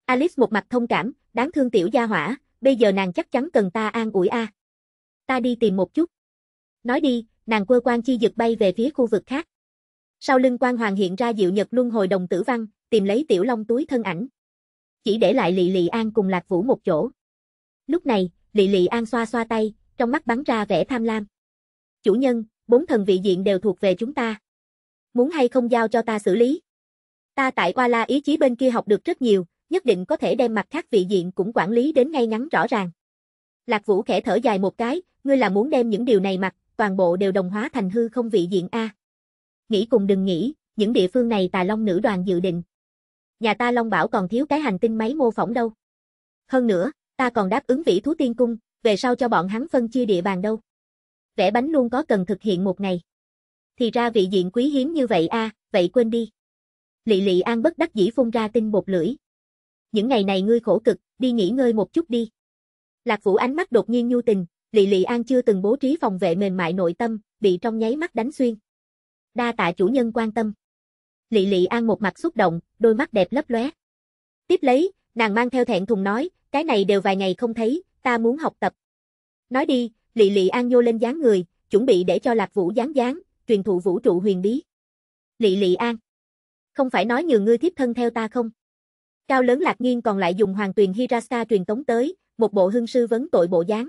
Alice một mặt thông cảm, đáng thương tiểu gia hỏa, bây giờ nàng chắc chắn cần ta an ủi a. Ta đi tìm một chút. Nói đi, nàng quơ quan chi giật bay về phía khu vực khác. Sau lưng quan hoàng hiện ra diệu nhật luân hồi đồng tử văn, tìm lấy tiểu long túi thân ảnh. Chỉ để lại lì lì an cùng lạc vũ một chỗ. Lúc này, Lị Lị An xoa xoa tay, trong mắt bắn ra vẻ tham lam. Chủ nhân, bốn thần vị diện đều thuộc về chúng ta. Muốn hay không giao cho ta xử lý? Ta tại qua la ý chí bên kia học được rất nhiều, nhất định có thể đem mặt khác vị diện cũng quản lý đến ngay ngắn rõ ràng. Lạc Vũ khẽ thở dài một cái, ngươi là muốn đem những điều này mặc, toàn bộ đều đồng hóa thành hư không vị diện A. Nghĩ cùng đừng nghĩ, những địa phương này tà long nữ đoàn dự định. Nhà ta Long Bảo còn thiếu cái hành tinh máy mô phỏng đâu. Hơn nữa, ta còn đáp ứng vĩ thú tiên cung, về sau cho bọn hắn phân chia địa bàn đâu. Vẽ bánh luôn có cần thực hiện một ngày. Thì ra vị diện quý hiếm như vậy a, à, vậy quên đi. Lị Lị An bất đắc dĩ phun ra tinh bột lưỡi. Những ngày này ngươi khổ cực, đi nghỉ ngơi một chút đi. Lạc Vũ ánh mắt đột nhiên nhu tình, Lị Lị An chưa từng bố trí phòng vệ mềm mại nội tâm, bị trong nháy mắt đánh xuyên. Đa tạ chủ nhân quan tâm. Lị Lị An một mặt xúc động, đôi mắt đẹp lấp lóe. Tiếp lấy, Nàng mang theo thẹn thùng nói, cái này đều vài ngày không thấy, ta muốn học tập. Nói đi, Lị Lị An nhô lên dáng người, chuẩn bị để cho Lạc Vũ dáng dáng, truyền thụ vũ trụ huyền bí. Lị Lị An. Không phải nói nhiều ngươi thiếp thân theo ta không? Cao lớn lạc nghiên còn lại dùng hoàng tuyền Hirasa truyền tống tới, một bộ hưng sư vấn tội bộ dáng.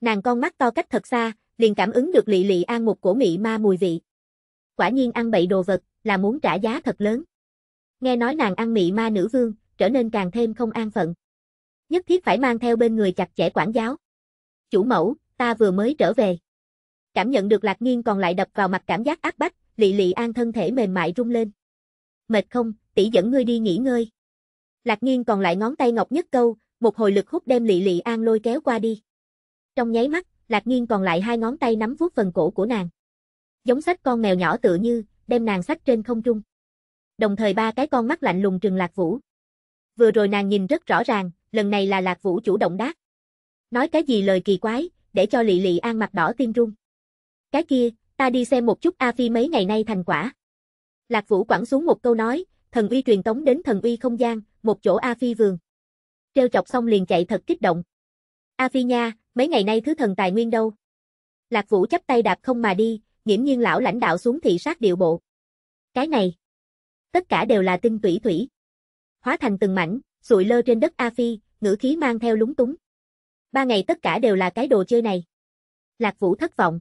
Nàng con mắt to cách thật xa, liền cảm ứng được Lị Lị An một cổ mị ma mùi vị. Quả nhiên ăn bậy đồ vật, là muốn trả giá thật lớn. Nghe nói nàng ăn mị ma nữ vương, trở nên càng thêm không an phận. Nhất thiết phải mang theo bên người chặt chẽ quản giáo. Chủ mẫu, ta vừa mới trở về. Cảm nhận được lạc nghiên còn lại đập vào mặt cảm giác ác bách, lị lị an thân thể mềm mại rung lên. Mệt không, tỷ dẫn ngươi đi nghỉ ngơi. Lạc nghiên còn lại ngón tay ngọc nhất câu, một hồi lực hút đem lị lị an lôi kéo qua đi. Trong nháy mắt, lạc nghiên còn lại hai ngón tay nắm vuốt phần cổ của nàng. Giống sách con mèo nhỏ tựa như, đem nàng sách trên không trung. Đồng thời ba cái con mắt lạnh lùng trừng lạc vũ vừa rồi nàng nhìn rất rõ ràng, lần này là Lạc Vũ chủ động đáp. Nói cái gì lời kỳ quái, để cho Lị Lị An mặt đỏ tim rung. Cái kia, ta đi xem một chút A Phi mấy ngày nay thành quả. Lạc Vũ quẳng xuống một câu nói, thần uy truyền tống đến thần uy không gian, một chỗ A Phi vườn. treo chọc xong liền chạy thật kích động. A Phi nha, mấy ngày nay thứ thần tài nguyên đâu? Lạc Vũ chắp tay đạp không mà đi, nghiễm nhiên lão lãnh đạo xuống thị sát điệu bộ. Cái này, tất cả đều là tinh tủy thủy hóa thành từng mảnh, sụi lơ trên đất A Phi, ngữ khí mang theo lúng túng. Ba ngày tất cả đều là cái đồ chơi này. Lạc Vũ thất vọng.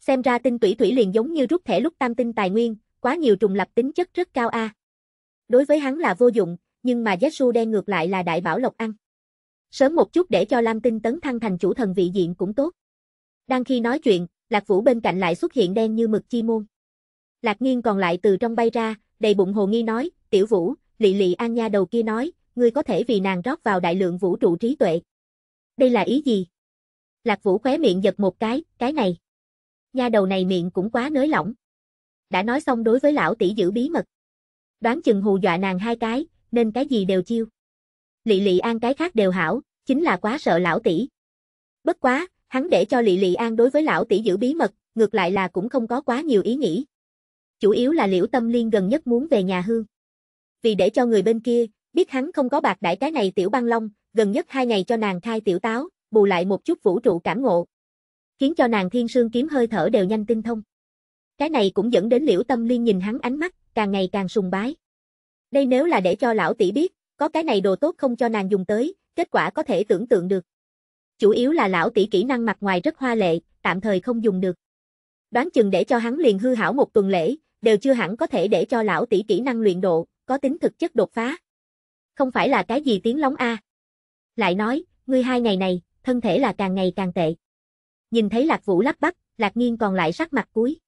Xem ra tinh tủy thủy liền giống như rút thẻ lúc tam tinh tài nguyên, quá nhiều trùng lập tính chất rất cao a. Đối với hắn là vô dụng, nhưng mà Jetsu đen ngược lại là đại bảo lộc ăn. Sớm một chút để cho Lam Tinh tấn thăng thành chủ thần vị diện cũng tốt. Đang khi nói chuyện, Lạc Vũ bên cạnh lại xuất hiện đen như mực chi môn. Lạc Nghiên còn lại từ trong bay ra, đầy bụng hồ nghi nói, "Tiểu Vũ, Lị Lị An nha đầu kia nói, ngươi có thể vì nàng rót vào đại lượng vũ trụ trí tuệ. Đây là ý gì? Lạc Vũ khóe miệng giật một cái, cái này. Nha đầu này miệng cũng quá nới lỏng. Đã nói xong đối với lão tỷ giữ bí mật. Đoán chừng hù dọa nàng hai cái, nên cái gì đều chiêu. Lị Lị An cái khác đều hảo, chính là quá sợ lão tỷ. Bất quá, hắn để cho Lị Lị An đối với lão tỷ giữ bí mật, ngược lại là cũng không có quá nhiều ý nghĩ. Chủ yếu là Liễu Tâm Liên gần nhất muốn về nhà hương vì để cho người bên kia biết hắn không có bạc đãi cái này tiểu băng long, gần nhất hai ngày cho nàng khai tiểu táo, bù lại một chút vũ trụ cảm ngộ. Khiến cho nàng thiên sương kiếm hơi thở đều nhanh tinh thông. Cái này cũng dẫn đến liễu tâm liên nhìn hắn ánh mắt, càng ngày càng sùng bái. Đây nếu là để cho lão tỷ biết, có cái này đồ tốt không cho nàng dùng tới, kết quả có thể tưởng tượng được. Chủ yếu là lão tỷ kỹ năng mặt ngoài rất hoa lệ, tạm thời không dùng được. Đoán chừng để cho hắn liền hư hảo một tuần lễ, đều chưa hẳn có thể để cho lão tỷ kỹ năng luyện độ, có tính thực chất đột phá. Không phải là cái gì tiếng lóng a. Lại nói, ngươi hai ngày này, thân thể là càng ngày càng tệ. Nhìn thấy Lạc Vũ lắp bắp, Lạc Nghiên còn lại sắc mặt cuối.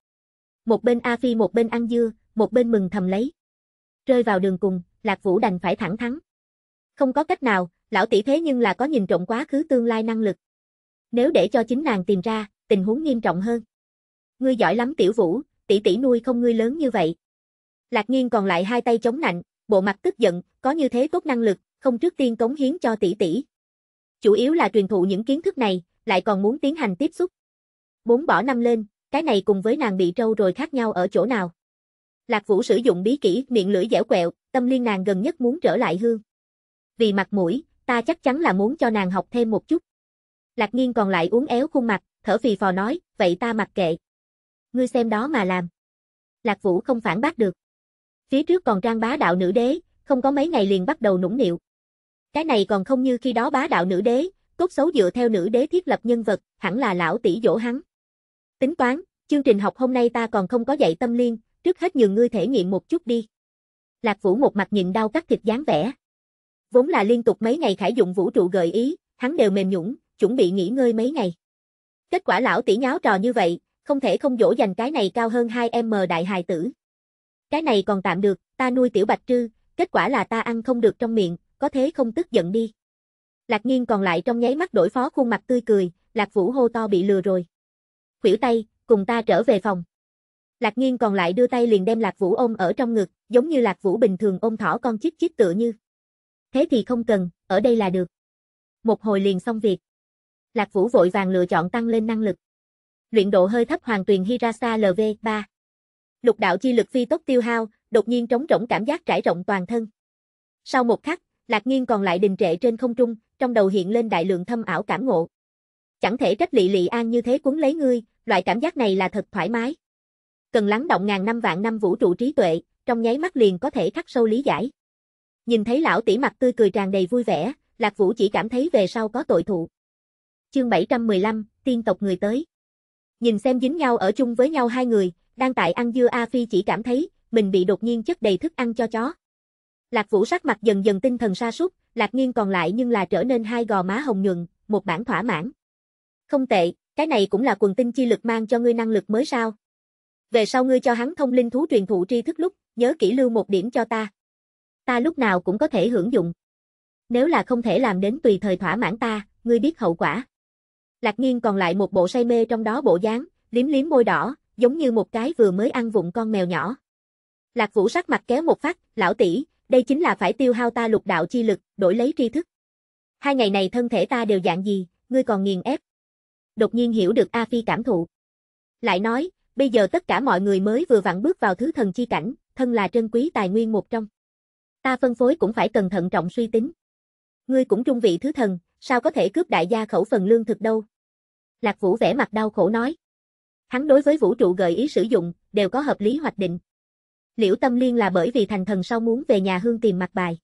Một bên A Phi một bên ăn dưa, một bên mừng thầm lấy. Rơi vào đường cùng, Lạc Vũ đành phải thẳng thắn. Không có cách nào, lão tỷ thế nhưng là có nhìn trộm quá khứ tương lai năng lực. Nếu để cho chính nàng tìm ra, tình huống nghiêm trọng hơn. Ngươi giỏi lắm tiểu Vũ, tỷ tỷ nuôi không ngươi lớn như vậy, Lạc Nghiên còn lại hai tay chống nạnh, bộ mặt tức giận, có như thế tốt năng lực, không trước tiên cống hiến cho tỷ tỷ. Chủ yếu là truyền thụ những kiến thức này, lại còn muốn tiến hành tiếp xúc. Bốn bỏ năm lên, cái này cùng với nàng bị trâu rồi khác nhau ở chỗ nào. Lạc Vũ sử dụng bí kỹ, miệng lưỡi dẻo quẹo, tâm liên nàng gần nhất muốn trở lại hương. Vì mặt mũi, ta chắc chắn là muốn cho nàng học thêm một chút. Lạc Nghiên còn lại uống éo khuôn mặt, thở phì phò nói, vậy ta mặc kệ. Ngươi xem đó mà làm. Lạc Vũ không phản bác được. Phía trước còn trang bá đạo nữ đế, không có mấy ngày liền bắt đầu nũng nịu. Cái này còn không như khi đó bá đạo nữ đế, tốt xấu dựa theo nữ đế thiết lập nhân vật, hẳn là lão tỷ dỗ hắn. Tính toán, chương trình học hôm nay ta còn không có dạy tâm liên, trước hết nhường ngươi thể nghiệm một chút đi. Lạc Vũ một mặt nhìn đau cắt thịt dáng vẻ. Vốn là liên tục mấy ngày khải dụng vũ trụ gợi ý, hắn đều mềm nhũng, chuẩn bị nghỉ ngơi mấy ngày. Kết quả lão tỷ nháo trò như vậy, không thể không dỗ dành cái này cao hơn 2m đại hài tử. Cái này còn tạm được, ta nuôi tiểu bạch trư, kết quả là ta ăn không được trong miệng, có thế không tức giận đi. Lạc nghiên còn lại trong nháy mắt đổi phó khuôn mặt tươi cười, lạc vũ hô to bị lừa rồi. Khỉu tay, cùng ta trở về phòng. Lạc nghiên còn lại đưa tay liền đem lạc vũ ôm ở trong ngực, giống như lạc vũ bình thường ôm thỏ con chiếc chiếc tựa như. Thế thì không cần, ở đây là được. Một hồi liền xong việc. Lạc vũ vội vàng lựa chọn tăng lên năng lực. Luyện độ hơi thấp hoàn tuyền Hirasa LV3. Lục đạo chi lực phi tốc tiêu hao, đột nhiên trống rỗng cảm giác trải rộng toàn thân. Sau một khắc, Lạc Nghiên còn lại đình trệ trên không trung, trong đầu hiện lên đại lượng thâm ảo cảm ngộ. Chẳng thể trách Lệ Lệ An như thế cuốn lấy ngươi, loại cảm giác này là thật thoải mái. Cần lắng động ngàn năm vạn năm vũ trụ trí tuệ, trong nháy mắt liền có thể khắc sâu lý giải. Nhìn thấy lão tỷ mặt tươi cười tràn đầy vui vẻ, Lạc Vũ chỉ cảm thấy về sau có tội thụ. Chương 715, tiên tộc người tới. Nhìn xem dính nhau ở chung với nhau hai người, đang tại ăn dưa A Phi chỉ cảm thấy, mình bị đột nhiên chất đầy thức ăn cho chó. Lạc Vũ sắc mặt dần dần tinh thần sa sút, Lạc Nghiên còn lại nhưng là trở nên hai gò má hồng nhuận, một bản thỏa mãn. Không tệ, cái này cũng là quần tinh chi lực mang cho ngươi năng lực mới sao? Về sau ngươi cho hắn thông linh thú truyền thụ tri thức lúc, nhớ kỹ lưu một điểm cho ta. Ta lúc nào cũng có thể hưởng dụng. Nếu là không thể làm đến tùy thời thỏa mãn ta, ngươi biết hậu quả. Lạc Nghiên còn lại một bộ say mê trong đó bộ dáng, liếm liếm môi đỏ, giống như một cái vừa mới ăn vụng con mèo nhỏ. Lạc Vũ sắc mặt kéo một phát, lão tỷ, đây chính là phải tiêu hao ta lục đạo chi lực, đổi lấy tri thức. Hai ngày này thân thể ta đều dạng gì, ngươi còn nghiền ép. Đột nhiên hiểu được A Phi cảm thụ. Lại nói, bây giờ tất cả mọi người mới vừa vặn bước vào thứ thần chi cảnh, thân là trân quý tài nguyên một trong. Ta phân phối cũng phải cẩn thận trọng suy tính. Ngươi cũng trung vị thứ thần, sao có thể cướp đại gia khẩu phần lương thực đâu? Lạc Vũ vẻ mặt đau khổ nói hắn đối với vũ trụ gợi ý sử dụng, đều có hợp lý hoạch định. Liễu Tâm Liên là bởi vì thành thần sau muốn về nhà hương tìm mặt bài.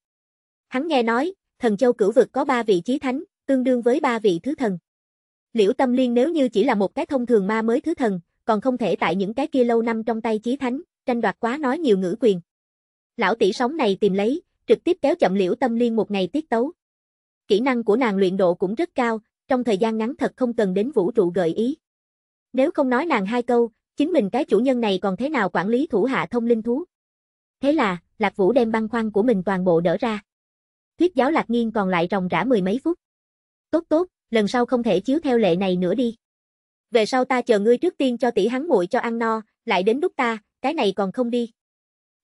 Hắn nghe nói, thần châu cửu vực có ba vị chí thánh, tương đương với ba vị thứ thần. Liễu Tâm Liên nếu như chỉ là một cái thông thường ma mới thứ thần, còn không thể tại những cái kia lâu năm trong tay chí thánh, tranh đoạt quá nói nhiều ngữ quyền. Lão tỷ sống này tìm lấy, trực tiếp kéo chậm Liễu Tâm Liên một ngày tiết tấu. Kỹ năng của nàng luyện độ cũng rất cao, trong thời gian ngắn thật không cần đến vũ trụ gợi ý. Nếu không nói nàng hai câu, chính mình cái chủ nhân này còn thế nào quản lý thủ hạ thông linh thú. Thế là, Lạc Vũ đem băng khoăn của mình toàn bộ đỡ ra. Thuyết giáo Lạc Nghiên còn lại ròng rã mười mấy phút. Tốt tốt, lần sau không thể chiếu theo lệ này nữa đi. Về sau ta chờ ngươi trước tiên cho tỷ hắn muội cho ăn no, lại đến đúc ta, cái này còn không đi.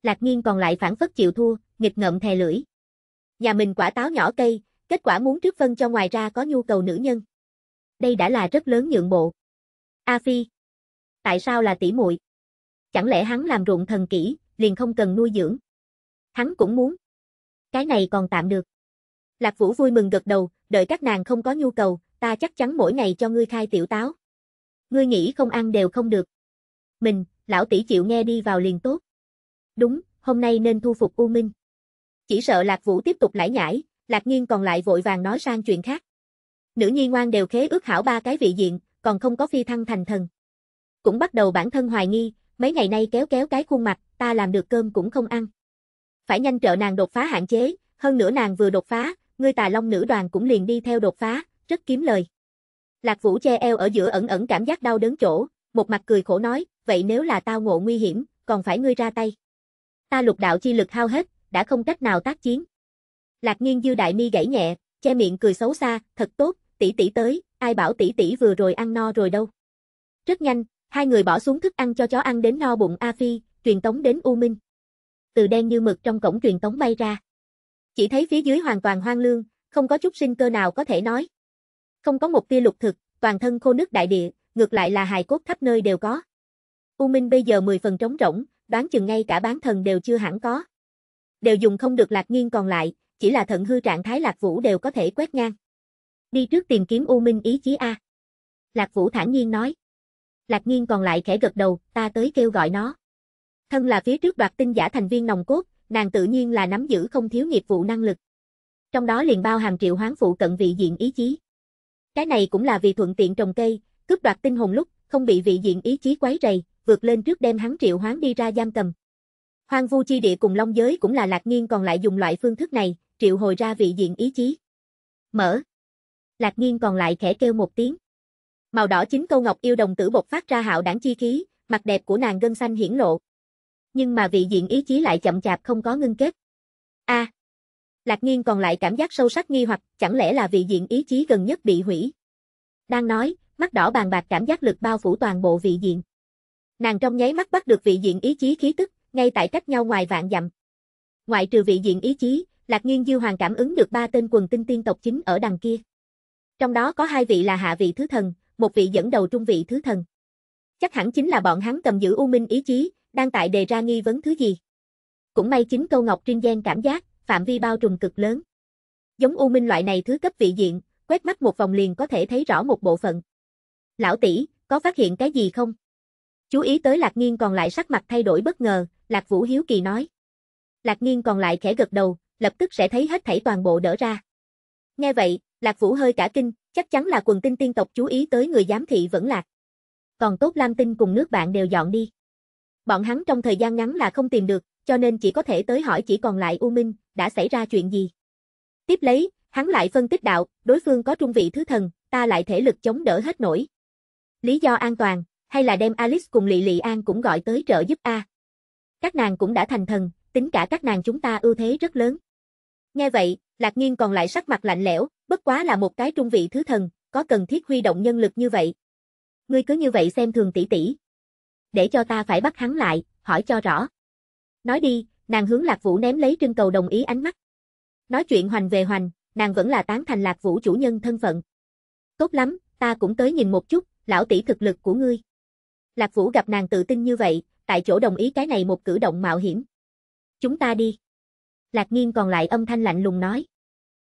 Lạc Nghiên còn lại phản phất chịu thua, nghịch ngợm thè lưỡi. Nhà mình quả táo nhỏ cây, kết quả muốn trước phân cho ngoài ra có nhu cầu nữ nhân. Đây đã là rất lớn nhượng bộ. A Phi. Tại sao là tỷ muội? Chẳng lẽ hắn làm ruộng thần kỹ, liền không cần nuôi dưỡng? Hắn cũng muốn. Cái này còn tạm được. Lạc Vũ vui mừng gật đầu, đợi các nàng không có nhu cầu, ta chắc chắn mỗi ngày cho ngươi khai tiểu táo. Ngươi nghĩ không ăn đều không được. Mình, lão tỷ chịu nghe đi vào liền tốt. Đúng, hôm nay nên thu phục U Minh. Chỉ sợ Lạc Vũ tiếp tục lải nhải, Lạc Nghiên còn lại vội vàng nói sang chuyện khác. Nữ nhi ngoan đều khế ước hảo ba cái vị diện, còn không có phi thăng thành thần. Cũng bắt đầu bản thân hoài nghi, mấy ngày nay kéo kéo cái khuôn mặt, ta làm được cơm cũng không ăn. Phải nhanh trợ nàng đột phá hạn chế, hơn nữa nàng vừa đột phá, ngươi tà long nữ đoàn cũng liền đi theo đột phá, rất kiếm lời. Lạc Vũ che eo ở giữa ẩn ẩn cảm giác đau đớn chỗ, một mặt cười khổ nói, vậy nếu là tao ngộ nguy hiểm, còn phải ngươi ra tay. Ta lục đạo chi lực hao hết, đã không cách nào tác chiến. Lạc Nghiên dư đại mi gãy nhẹ, che miệng cười xấu xa, thật tốt, tỷ tỷ tới, ai bảo tỷ tỷ vừa rồi ăn no rồi đâu. Rất nhanh, hai người bỏ xuống thức ăn cho chó ăn đến no bụng A Phi, truyền tống đến U Minh. Từ đen như mực trong cổng truyền tống bay ra. Chỉ thấy phía dưới hoàn toàn hoang lương, không có chút sinh cơ nào có thể nói. Không có một tia lục thực, toàn thân khô nước đại địa, ngược lại là hài cốt khắp nơi đều có. U Minh bây giờ 10 phần trống rỗng, đoán chừng ngay cả bán thần đều chưa hẳn có. Đều dùng không được lạc nghiêng còn lại, chỉ là thận hư trạng thái lạc vũ đều có thể quét ngang. Đi trước tìm kiếm U Minh ý chí A. Lạc Vũ thản nhiên nói. Lạc nhiên còn lại khẽ gật đầu, ta tới kêu gọi nó. Thân là phía trước đoạt tinh giả thành viên nòng cốt, nàng tự nhiên là nắm giữ không thiếu nghiệp vụ năng lực. Trong đó liền bao hàng triệu hoán phụ cận vị diện ý chí. Cái này cũng là vì thuận tiện trồng cây, cướp đoạt tinh hồn lúc, không bị vị diện ý chí quấy rầy, vượt lên trước đem hắn triệu hoán đi ra giam cầm. Hoang vu chi địa cùng long giới cũng là lạc nhiên còn lại dùng loại phương thức này, triệu hồi ra vị diện ý chí. Mở. Lạc Nghiên còn lại khẽ kêu một tiếng. Màu đỏ chính câu ngọc yêu đồng tử bộc phát ra hạo đảng chi khí, mặt đẹp của nàng gân xanh hiển lộ. Nhưng mà vị diện ý chí lại chậm chạp không có ngưng kết. A. À, Lạc Nghiên còn lại cảm giác sâu sắc nghi hoặc, chẳng lẽ là vị diện ý chí gần nhất bị hủy. Đang nói, mắt đỏ bàn bạc cảm giác lực bao phủ toàn bộ vị diện. Nàng trong nháy mắt bắt được vị diện ý chí khí tức, ngay tại cách nhau ngoài vạn dặm. Ngoại trừ vị diện ý chí, Lạc Nghiên Diêu Hoàng cảm ứng được ba tên quần tinh tiên tộc chính ở đằng kia. Trong đó có hai vị là hạ vị thứ thần, một vị dẫn đầu trung vị thứ thần. Chắc hẳn chính là bọn hắn cầm giữ U Minh ý chí, đang tại đề ra nghi vấn thứ gì. Cũng may chính câu Ngọc Trinh Giang cảm giác, phạm vi bao trùm cực lớn. Giống U Minh loại này thứ cấp vị diện, quét mắt một vòng liền có thể thấy rõ một bộ phận. Lão tỷ, có phát hiện cái gì không? Chú ý tới Lạc Nghiên còn lại sắc mặt thay đổi bất ngờ, Lạc Vũ Hiếu Kỳ nói. Lạc Nghiên còn lại khẽ gật đầu, lập tức sẽ thấy hết thảy toàn bộ đỡ ra. Nghe vậy, Lạc Vũ hơi cả kinh, chắc chắn là quần tinh tiên tộc chú ý tới người giám thị vẫn lạc. Còn tốt Lam Tinh cùng nước bạn đều dọn đi. Bọn hắn trong thời gian ngắn là không tìm được, cho nên chỉ có thể tới hỏi chỉ còn lại U Minh, đã xảy ra chuyện gì. Tiếp lấy, hắn lại phân tích đạo, đối phương có trung vị thứ thần, ta lại thể lực chống đỡ hết nổi. Lý do an toàn, hay là đem Alice cùng Lị Lị An cũng gọi tới trợ giúp A. Các nàng cũng đã thành thần, tính cả các nàng chúng ta ưu thế rất lớn. Nghe vậy, Lạc Nghiên còn lại sắc mặt lạnh lẽo, Bất quá là một cái trung vị thứ thần, có cần thiết huy động nhân lực như vậy. Ngươi cứ như vậy xem thường tỷ tỷ. Để cho ta phải bắt hắn lại, hỏi cho rõ. Nói đi, nàng hướng Lạc Vũ ném lấy trưng cầu đồng ý ánh mắt. Nói chuyện hoành về hoành, nàng vẫn là tán thành Lạc Vũ chủ nhân thân phận. Tốt lắm, ta cũng tới nhìn một chút, lão tỷ thực lực của ngươi. Lạc Vũ gặp nàng tự tin như vậy, tại chỗ đồng ý cái này một cử động mạo hiểm. Chúng ta đi. Lạc Nghiên còn lại âm thanh lạnh lùng nói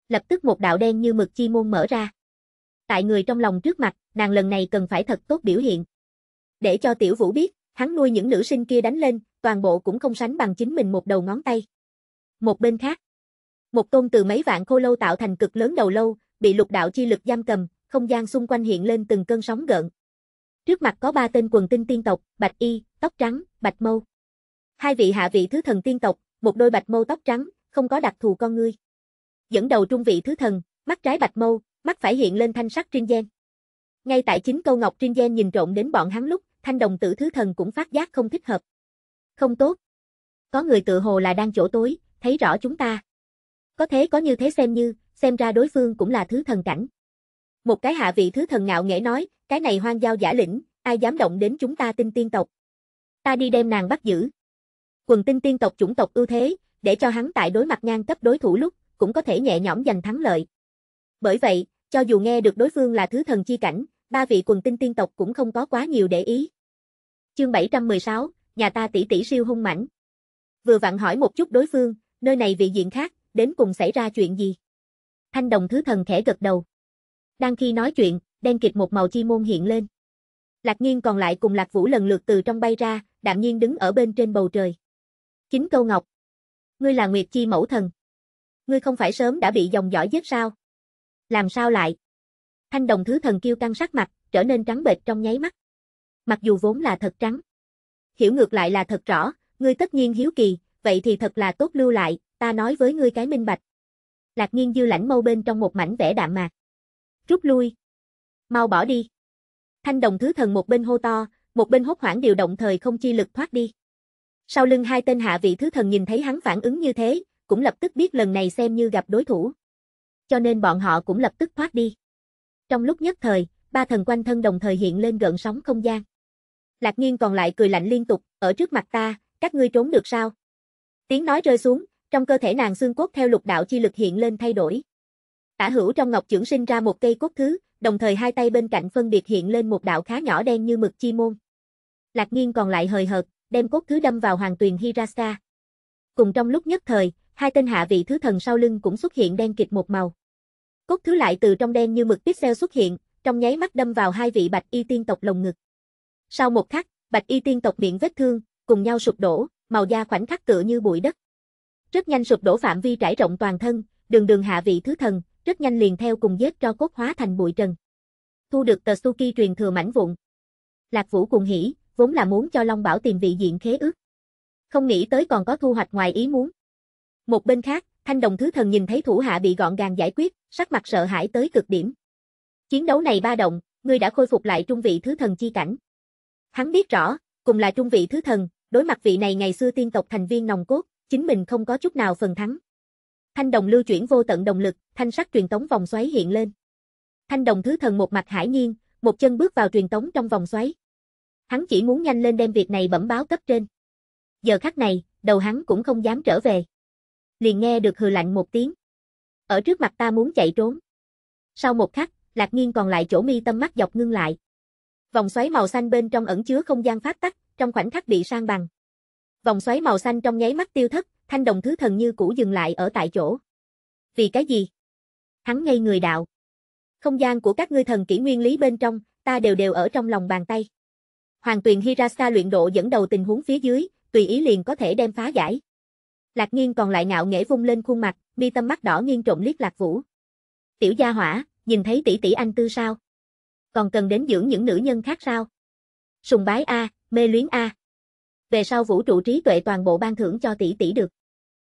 lập tức một đạo đen như mực chi môn mở ra. Tại người trong lòng trước mặt, nàng lần này cần phải thật tốt biểu hiện. Để cho tiểu vũ biết, hắn nuôi những nữ sinh kia đánh lên, toàn bộ cũng không sánh bằng chính mình một đầu ngón tay. Một bên khác, một tôn từ mấy vạn khô lâu tạo thành cực lớn đầu lâu, bị lục đạo chi lực giam cầm, không gian xung quanh hiện lên từng cơn sóng gợn. Trước mặt có ba tên quần tinh tiên tộc, bạch y, tóc trắng, bạch mâu. Hai vị hạ vị thứ thần tiên tộc, một đôi bạch mâu tóc trắng, không có đặc thù con ngươi dẫn đầu trung vị thứ thần, mắt trái bạch mâu, mắt phải hiện lên thanh sắc trinh gen. Ngay tại chính câu ngọc trinh gen nhìn trộm đến bọn hắn lúc, thanh đồng tử thứ thần cũng phát giác không thích hợp. Không tốt. Có người tự hồ là đang chỗ tối, thấy rõ chúng ta. Có thế có như thế xem như, xem ra đối phương cũng là thứ thần cảnh. Một cái hạ vị thứ thần ngạo nghễ nói, cái này hoang giao giả lĩnh, ai dám động đến chúng ta tinh tiên tộc. Ta đi đem nàng bắt giữ. Quần tinh tiên tộc chủng tộc ưu thế, để cho hắn tại đối mặt ngang cấp đối thủ lúc, cũng có thể nhẹ nhõm giành thắng lợi. Bởi vậy, cho dù nghe được đối phương là thứ thần chi cảnh, ba vị quần tinh tiên tộc cũng không có quá nhiều để ý. Chương 716, nhà ta tỷ tỷ siêu hung mãnh. Vừa vặn hỏi một chút đối phương, nơi này vị diện khác, đến cùng xảy ra chuyện gì? Thanh đồng thứ thần khẽ gật đầu. Đang khi nói chuyện, đen kịch một màu chi môn hiện lên. Lạc nhiên còn lại cùng Lạc Vũ lần lượt từ trong bay ra, đạm nhiên đứng ở bên trên bầu trời. Chính câu ngọc. Ngươi là Nguyệt Chi mẫu thần. Ngươi không phải sớm đã bị dòng dõi giết sao? Làm sao lại? Thanh đồng thứ thần kêu căng sắc mặt, trở nên trắng bệch trong nháy mắt. Mặc dù vốn là thật trắng. Hiểu ngược lại là thật rõ, ngươi tất nhiên hiếu kỳ, vậy thì thật là tốt lưu lại, ta nói với ngươi cái minh bạch. Lạc nghiên dư lãnh mâu bên trong một mảnh vẻ đạm mạc. Rút lui. Mau bỏ đi. Thanh đồng thứ thần một bên hô to, một bên hốt hoảng điều động thời không chi lực thoát đi. Sau lưng hai tên hạ vị thứ thần nhìn thấy hắn phản ứng như thế, cũng lập tức biết lần này xem như gặp đối thủ. Cho nên bọn họ cũng lập tức thoát đi. Trong lúc nhất thời, ba thần quanh thân đồng thời hiện lên gợn sóng không gian. Lạc nhiên còn lại cười lạnh liên tục, ở trước mặt ta, các ngươi trốn được sao? Tiếng nói rơi xuống, trong cơ thể nàng xương cốt theo lục đạo chi lực hiện lên thay đổi. Tả hữu trong ngọc trưởng sinh ra một cây cốt thứ, đồng thời hai tay bên cạnh phân biệt hiện lên một đạo khá nhỏ đen như mực chi môn. Lạc nhiên còn lại hời hợt, đem cốt thứ đâm vào Hoàng Tuyền Hirasa. Cùng trong lúc nhất thời, hai tên hạ vị thứ thần sau lưng cũng xuất hiện đen kịt một màu. Cốt thứ lại từ trong đen như mực pixel xuất hiện, trong nháy mắt đâm vào hai vị bạch y tiên tộc lồng ngực. Sau một khắc, bạch y tiên tộc miệng vết thương, cùng nhau sụp đổ, màu da khoảnh khắc tựa như bụi đất. Rất nhanh sụp đổ phạm vi trải rộng toàn thân, đường đường hạ vị thứ thần, rất nhanh liền theo cùng giết cho cốt hóa thành bụi trần. Thu được tờ Suki truyền thừa mảnh vụn. Lạc Vũ cùng hỉ, vốn là muốn cho Long Bảo tìm vị diện khế ước. Không nghĩ tới còn có thu hoạch ngoài ý muốn. Một bên khác, thanh đồng thứ thần nhìn thấy thủ hạ bị gọn gàng giải quyết, sắc mặt sợ hãi tới cực điểm. Chiến đấu này ba động, ngươi đã khôi phục lại trung vị thứ thần chi cảnh. Hắn biết rõ, cùng là trung vị thứ thần, đối mặt vị này ngày xưa tiên tộc thành viên nòng cốt, chính mình không có chút nào phần thắng. Thanh đồng lưu chuyển vô tận đồng lực, thanh sắc truyền tống vòng xoáy hiện lên. Thanh đồng thứ thần một mặt hải nhiên, một chân bước vào truyền tống trong vòng xoáy. Hắn chỉ muốn nhanh lên đem việc này bẩm báo cấp trên. Giờ khắc này, đầu hắn cũng không dám trở về liền nghe được hừ lạnh một tiếng. Ở trước mặt ta muốn chạy trốn. Sau một khắc, Lạc Nghiên còn lại chỗ mi tâm mắt dọc ngưng lại. Vòng xoáy màu xanh bên trong ẩn chứa không gian phát tắc, trong khoảnh khắc bị sang bằng. Vòng xoáy màu xanh trong nháy mắt tiêu thất, thanh đồng thứ thần như cũ dừng lại ở tại chỗ. Vì cái gì? Hắn ngây người đạo. Không gian của các ngươi thần kỹ nguyên lý bên trong, ta đều đều ở trong lòng bàn tay. Hoàng Tuyền Hirasa luyện độ dẫn đầu tình huống phía dưới, tùy ý liền có thể đem phá giải. Lạc Nghiên còn lại ngạo nghễ vung lên khuôn mặt, mi tâm mắt đỏ nghiêng trộm liếc Lạc Vũ. Tiểu gia hỏa, nhìn thấy tỷ tỷ anh tư sao? Còn cần đến dưỡng những nữ nhân khác sao? Sùng bái a, mê luyến a. Về sau vũ trụ trí tuệ toàn bộ ban thưởng cho tỷ tỷ được.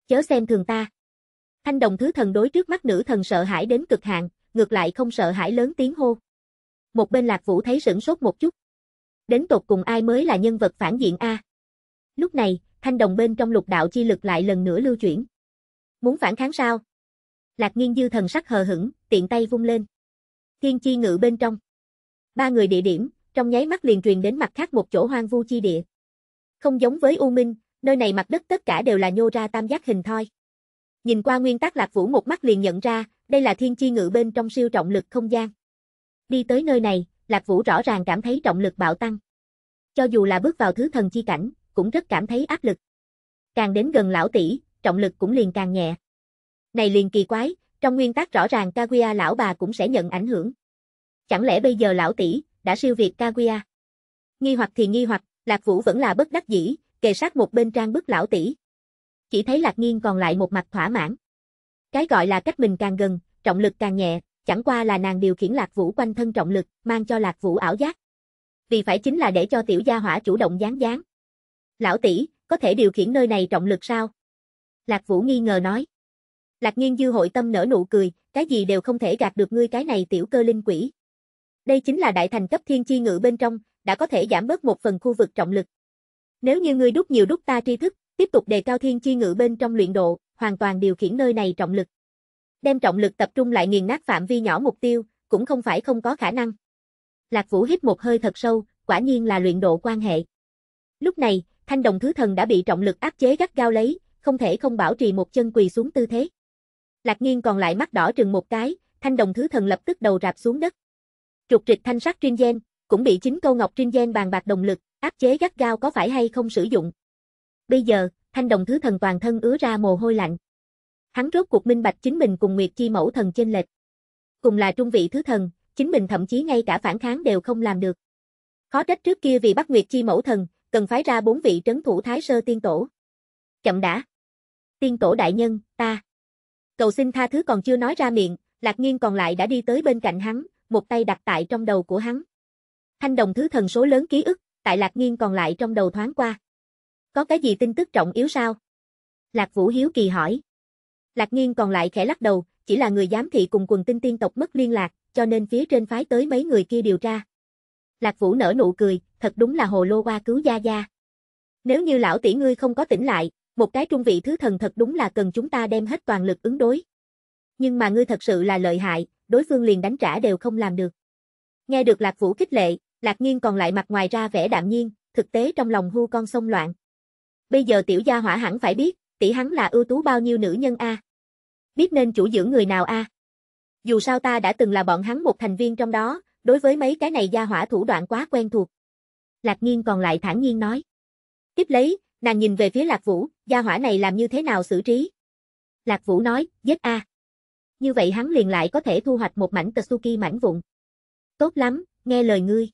Chớ xem thường ta. Thanh đồng thứ thần đối trước mắt nữ thần sợ hãi đến cực hạn, ngược lại không sợ hãi lớn tiếng hô. Một bên Lạc Vũ thấy sửng sốt một chút. Đến tột cùng ai mới là nhân vật phản diện a? Lúc này, thanh đồng bên trong lục đạo chi lực lại lần nữa lưu chuyển. Muốn phản kháng sao? Lạc Nghiên Dư thần sắc hờ hững, tiện tay vung lên. Thiên chi ngự bên trong. Ba người địa điểm, trong nháy mắt liền truyền đến mặt khác một chỗ hoang vu chi địa. Không giống với U Minh, nơi này mặt đất tất cả đều là nhô ra tam giác hình thoi. Nhìn qua nguyên tắc Lạc Vũ một mắt liền nhận ra, đây là thiên chi ngự bên trong siêu trọng lực không gian. Đi tới nơi này, Lạc Vũ rõ ràng cảm thấy trọng lực bạo tăng. Cho dù là bước vào thứ thần chi cảnh, cũng rất cảm thấy áp lực. Càng đến gần lão tỷ, trọng lực cũng liền càng nhẹ. Này liền kỳ quái, trong nguyên tắc rõ ràng Kaguya lão bà cũng sẽ nhận ảnh hưởng. Chẳng lẽ bây giờ lão tỷ đã siêu việt Kaguya? Nghi hoặc thì nghi hoặc, Lạc Vũ vẫn là bất đắc dĩ, kề sát một bên trang bức lão tỷ. Chỉ thấy Lạc Nghiên còn lại một mặt thỏa mãn. Cái gọi là cách mình càng gần, trọng lực càng nhẹ, chẳng qua là nàng điều khiển Lạc Vũ quanh thân trọng lực, mang cho Lạc Vũ ảo giác. Vì phải chính là để cho tiểu gia hỏa chủ động dán dán, Lão tỷ, có thể điều khiển nơi này trọng lực sao? Lạc Vũ nghi ngờ nói. Lạc Nghiên Dư hội tâm nở nụ cười, cái gì đều không thể gạt được ngươi cái này tiểu cơ linh quỷ. Đây chính là đại thành cấp thiên chi ngự bên trong, đã có thể giảm bớt một phần khu vực trọng lực. Nếu như ngươi đúc nhiều đúc ta tri thức, tiếp tục đề cao thiên chi ngự bên trong luyện độ, hoàn toàn điều khiển nơi này trọng lực. Đem trọng lực tập trung lại nghiền nát phạm vi nhỏ mục tiêu, cũng không phải không có khả năng. Lạc Vũ hít một hơi thật sâu, quả nhiên là luyện độ quan hệ. Lúc này, thanh đồng thứ thần đã bị trọng lực áp chế gắt gao lấy, không thể không bảo trì một chân quỳ xuống tư thế. Lạc Nghiên còn lại mắt đỏ trừng một cái, thanh đồng thứ thần lập tức đầu rạp xuống đất. Trục trịch thanh sắc Trinh Gen, cũng bị chính câu ngọc Trinh Gen bàn bạc đồng lực, áp chế gắt gao có phải hay không sử dụng. Bây giờ, thanh đồng thứ thần toàn thân ứa ra mồ hôi lạnh. Hắn rốt cuộc minh bạch chính mình cùng Nguyệt Chi mẫu thần chênh lệch. Cùng là trung vị thứ thần, chính mình thậm chí ngay cả phản kháng đều không làm được. Khó trách trước kia vì bắt Nguyệt Chi mẫu thần, cần phái ra bốn vị trấn thủ Thái Sơ Tiên Tổ. Chậm đã. Tiên Tổ đại nhân, ta. Cầu xin tha thứ còn chưa nói ra miệng, Lạc Nghiên còn lại đã đi tới bên cạnh hắn, một tay đặt tại trong đầu của hắn. Thanh đồng thứ thần số lớn ký ức, tại Lạc Nghiên còn lại trong đầu thoáng qua. Có cái gì tin tức trọng yếu sao? Lạc Vũ Hiếu kỳ hỏi. Lạc Nghiên còn lại khẽ lắc đầu, chỉ là người giám thị cùng quần tinh tiên tộc mất liên lạc, cho nên phía trên phái tới mấy người kia điều tra. Lạc Vũ nở nụ cười, thật đúng là hồ lô qua cứu gia gia. Nếu như lão tỷ ngươi không có tỉnh lại, một cái trung vị thứ thần thật đúng là cần chúng ta đem hết toàn lực ứng đối. Nhưng mà ngươi thật sự là lợi hại, đối phương liền đánh trả đều không làm được. Nghe được Lạc Vũ khích lệ, Lạc nghiên còn lại mặt ngoài ra vẻ đạm nhiên, thực tế trong lòng hu con sông loạn. Bây giờ tiểu gia hỏa hẳn phải biết, tỷ hắn là ưu tú bao nhiêu nữ nhân a. Biết nên chủ dưỡng người nào a. Dù sao ta đã từng là bọn hắn một thành viên trong đó, đối với mấy cái này gia hỏa thủ đoạn quá quen thuộc. Lạc Nghiên còn lại thản nhiên nói. Tiếp lấy, nàng nhìn về phía Lạc Vũ, gia hỏa này làm như thế nào xử trí? Lạc Vũ nói, giết a. Như vậy hắn liền lại có thể thu hoạch một mảnh Katsuki mảnh vụn. Tốt lắm, nghe lời ngươi.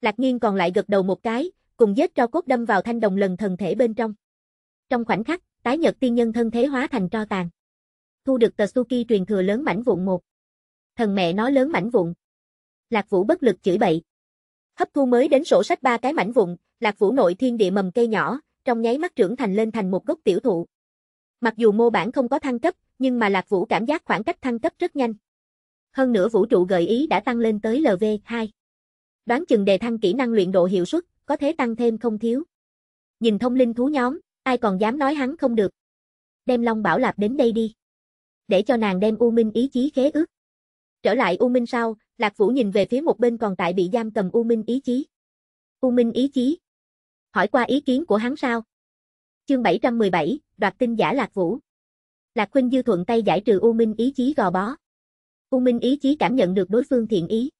Lạc Nghiên còn lại gật đầu một cái, cùng giết cho cốt đâm vào thanh đồng lần thần thể bên trong. Trong khoảnh khắc, tái nhật tiên nhân thân thế hóa thành tro tàn. Thu được Katsuki truyền thừa lớn mảnh vụn một. Thần mẹ nó lớn mảnh vụn. Lạc Vũ bất lực chửi bậy. Hấp thu mới đến sổ sách ba cái mảnh vụn, Lạc Vũ nội thiên địa mầm cây nhỏ, trong nháy mắt trưởng thành lên thành một gốc tiểu thụ. Mặc dù mô bản không có thăng cấp, nhưng mà Lạc Vũ cảm giác khoảng cách thăng cấp rất nhanh. Hơn nữa vũ trụ gợi ý đã tăng lên tới LV2. Đoán chừng đề thăng kỹ năng luyện độ hiệu suất, có thể tăng thêm không thiếu. Nhìn thông linh thú nhóm, ai còn dám nói hắn không được. Đem Long Bảo Lạp đến đây đi. Để cho nàng đem U Minh ý chí khế ước. Trở lại U Minh sau, Lạc Vũ nhìn về phía một bên còn tại bị giam cầm U Minh ý chí. U Minh ý chí. Hỏi qua ý kiến của hắn sao? Chương 717, đoạt tin giả Lạc Vũ. Lạc Khuynh Dư thuận tay giải trừ U Minh ý chí gò bó. U Minh ý chí cảm nhận được đối phương thiện ý.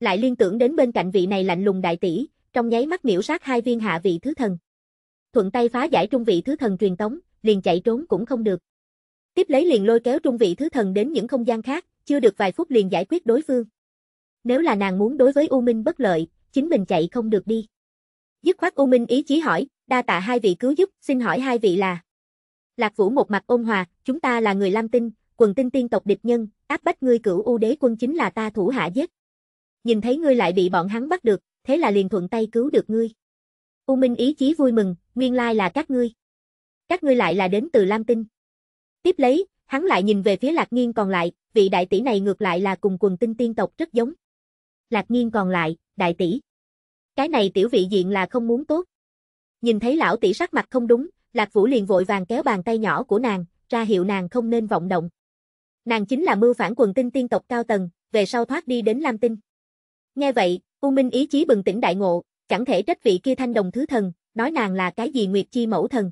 Lại liên tưởng đến bên cạnh vị này lạnh lùng đại tỷ, trong nháy mắt miểu sát hai viên hạ vị thứ thần. Thuận tay phá giải trung vị thứ thần truyền tống, liền chạy trốn cũng không được. Tiếp lấy liền lôi kéo trung vị thứ thần đến những không gian khác, chưa được vài phút liền giải quyết đối phương. Nếu là nàng muốn đối với U Minh bất lợi, chính mình chạy không được đi. Dứt khoát U Minh ý chí hỏi, đa tạ hai vị cứu giúp, xin hỏi hai vị là. Lạc Vũ một mặt ôn hòa, chúng ta là người Lam Tinh, quần tinh tiên tộc địch nhân, áp bách ngươi cửu U đế quân chính là ta thủ hạ giết. Nhìn thấy ngươi lại bị bọn hắn bắt được, thế là liền thuận tay cứu được ngươi. U Minh ý chí vui mừng, nguyên lai là các ngươi. Các ngươi lại là đến từ Lam Tinh. Tiếp lấy, hắn lại nhìn về phía Lạc Nghiên còn lại, vị đại tỷ này ngược lại là cùng quần tinh tiên tộc rất giống. Lạc Nhiên còn lại, đại tỷ. Cái này tiểu vị diện là không muốn tốt. Nhìn thấy lão tỷ sắc mặt không đúng, Lạc Vũ liền vội vàng kéo bàn tay nhỏ của nàng, ra hiệu nàng không nên vọng động. Nàng chính là mưu phản quần tinh tiên tộc cao tầng, về sau thoát đi đến Lam Tinh. Nghe vậy, U Minh ý chí bừng tỉnh đại ngộ, chẳng thể trách vị kia thanh đồng thứ thần, nói nàng là cái gì nguyệt chi mẫu thần.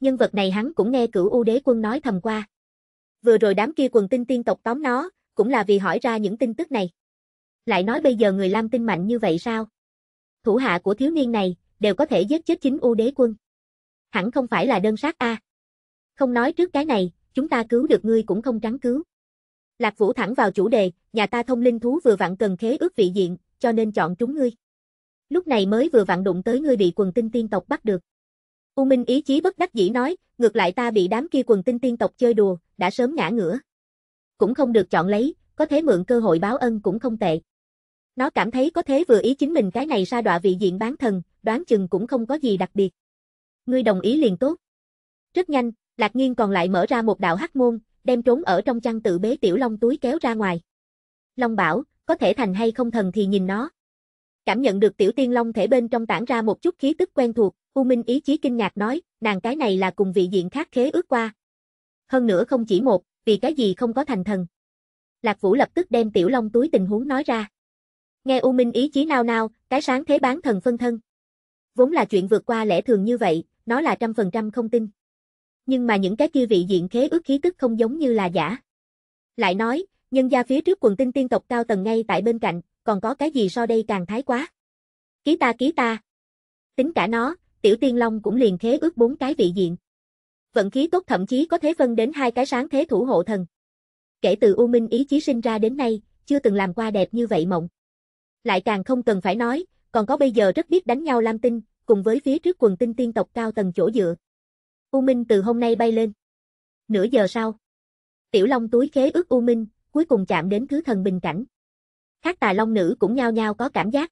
Nhân vật này hắn cũng nghe cửu U đế quân nói thầm qua vừa rồi đám kia quần tinh tiên tộc tóm nó, cũng là vì hỏi ra những tin tức này. Lại nói bây giờ người Lam tinh mạnh như vậy sao? Thủ hạ của thiếu niên này, đều có thể giết chết chính U đế quân. Hẳn không phải là đơn sát a. À. Không nói trước cái này, chúng ta cứu được ngươi cũng không trắng cứu. Lạc Vũ thẳng vào chủ đề, nhà ta thông linh thú vừa vặn cần khế ước vị diện, cho nên chọn chúng ngươi. Lúc này mới vừa vặn đụng tới ngươi bị quần tinh tiên tộc bắt được. U Minh ý chí bất đắc dĩ nói, ngược lại ta bị đám kia quần tinh tiên tộc chơi đùa, đã sớm ngã ngửa. Cũng không được chọn lấy, có thế mượn cơ hội báo ân cũng không tệ. Nó cảm thấy có thế vừa ý chính mình cái này ra đọa vị diện bán thần, đoán chừng cũng không có gì đặc biệt. Ngươi đồng ý liền tốt. Rất nhanh, Lạc nhiên còn lại mở ra một đạo hắc môn, đem trốn ở trong chăn tự bế tiểu long túi kéo ra ngoài. Long bảo, có thể thành hay không thần thì nhìn nó. Cảm nhận được tiểu tiên long thể bên trong tản ra một chút khí tức quen thuộc, U Minh ý chí kinh ngạc nói, nàng cái này là cùng vị diện khác khế ước qua, hơn nữa không chỉ một, vì cái gì không có thành thần. Lạc Vũ lập tức đem Tiểu Long túi tình huống nói ra. Nghe U Minh ý chí nao nao, cái sáng thế bán thần phân thân. Vốn là chuyện vượt qua lẽ thường như vậy, nó là trăm phần trăm không tin. Nhưng mà những cái kia vị diện khế ước khí tức không giống như là giả. Lại nói, nhân gia phía trước quần tinh tiên tộc cao tầng ngay tại bên cạnh, còn có cái gì so đây càng thái quá. Ký ta ký ta. Tính cả nó, Tiểu Tiên Long cũng liền khế ước bốn cái vị diện vận khí tốt thậm chí có thể phân đến hai cái sáng thế thủ hộ thần. Kể từ U Minh ý chí sinh ra đến nay, chưa từng làm qua đẹp như vậy mộng. Lại càng không cần phải nói, còn có bây giờ rất biết đánh nhau Lam Tinh, cùng với phía trước quần tinh tiên tộc cao tầng chỗ dựa. U Minh từ hôm nay bay lên. Nửa giờ sau, Tiểu Long túi khế ước U Minh, cuối cùng chạm đến thứ thần bình cảnh. Các tà long nữ cũng nhao nhao có cảm giác.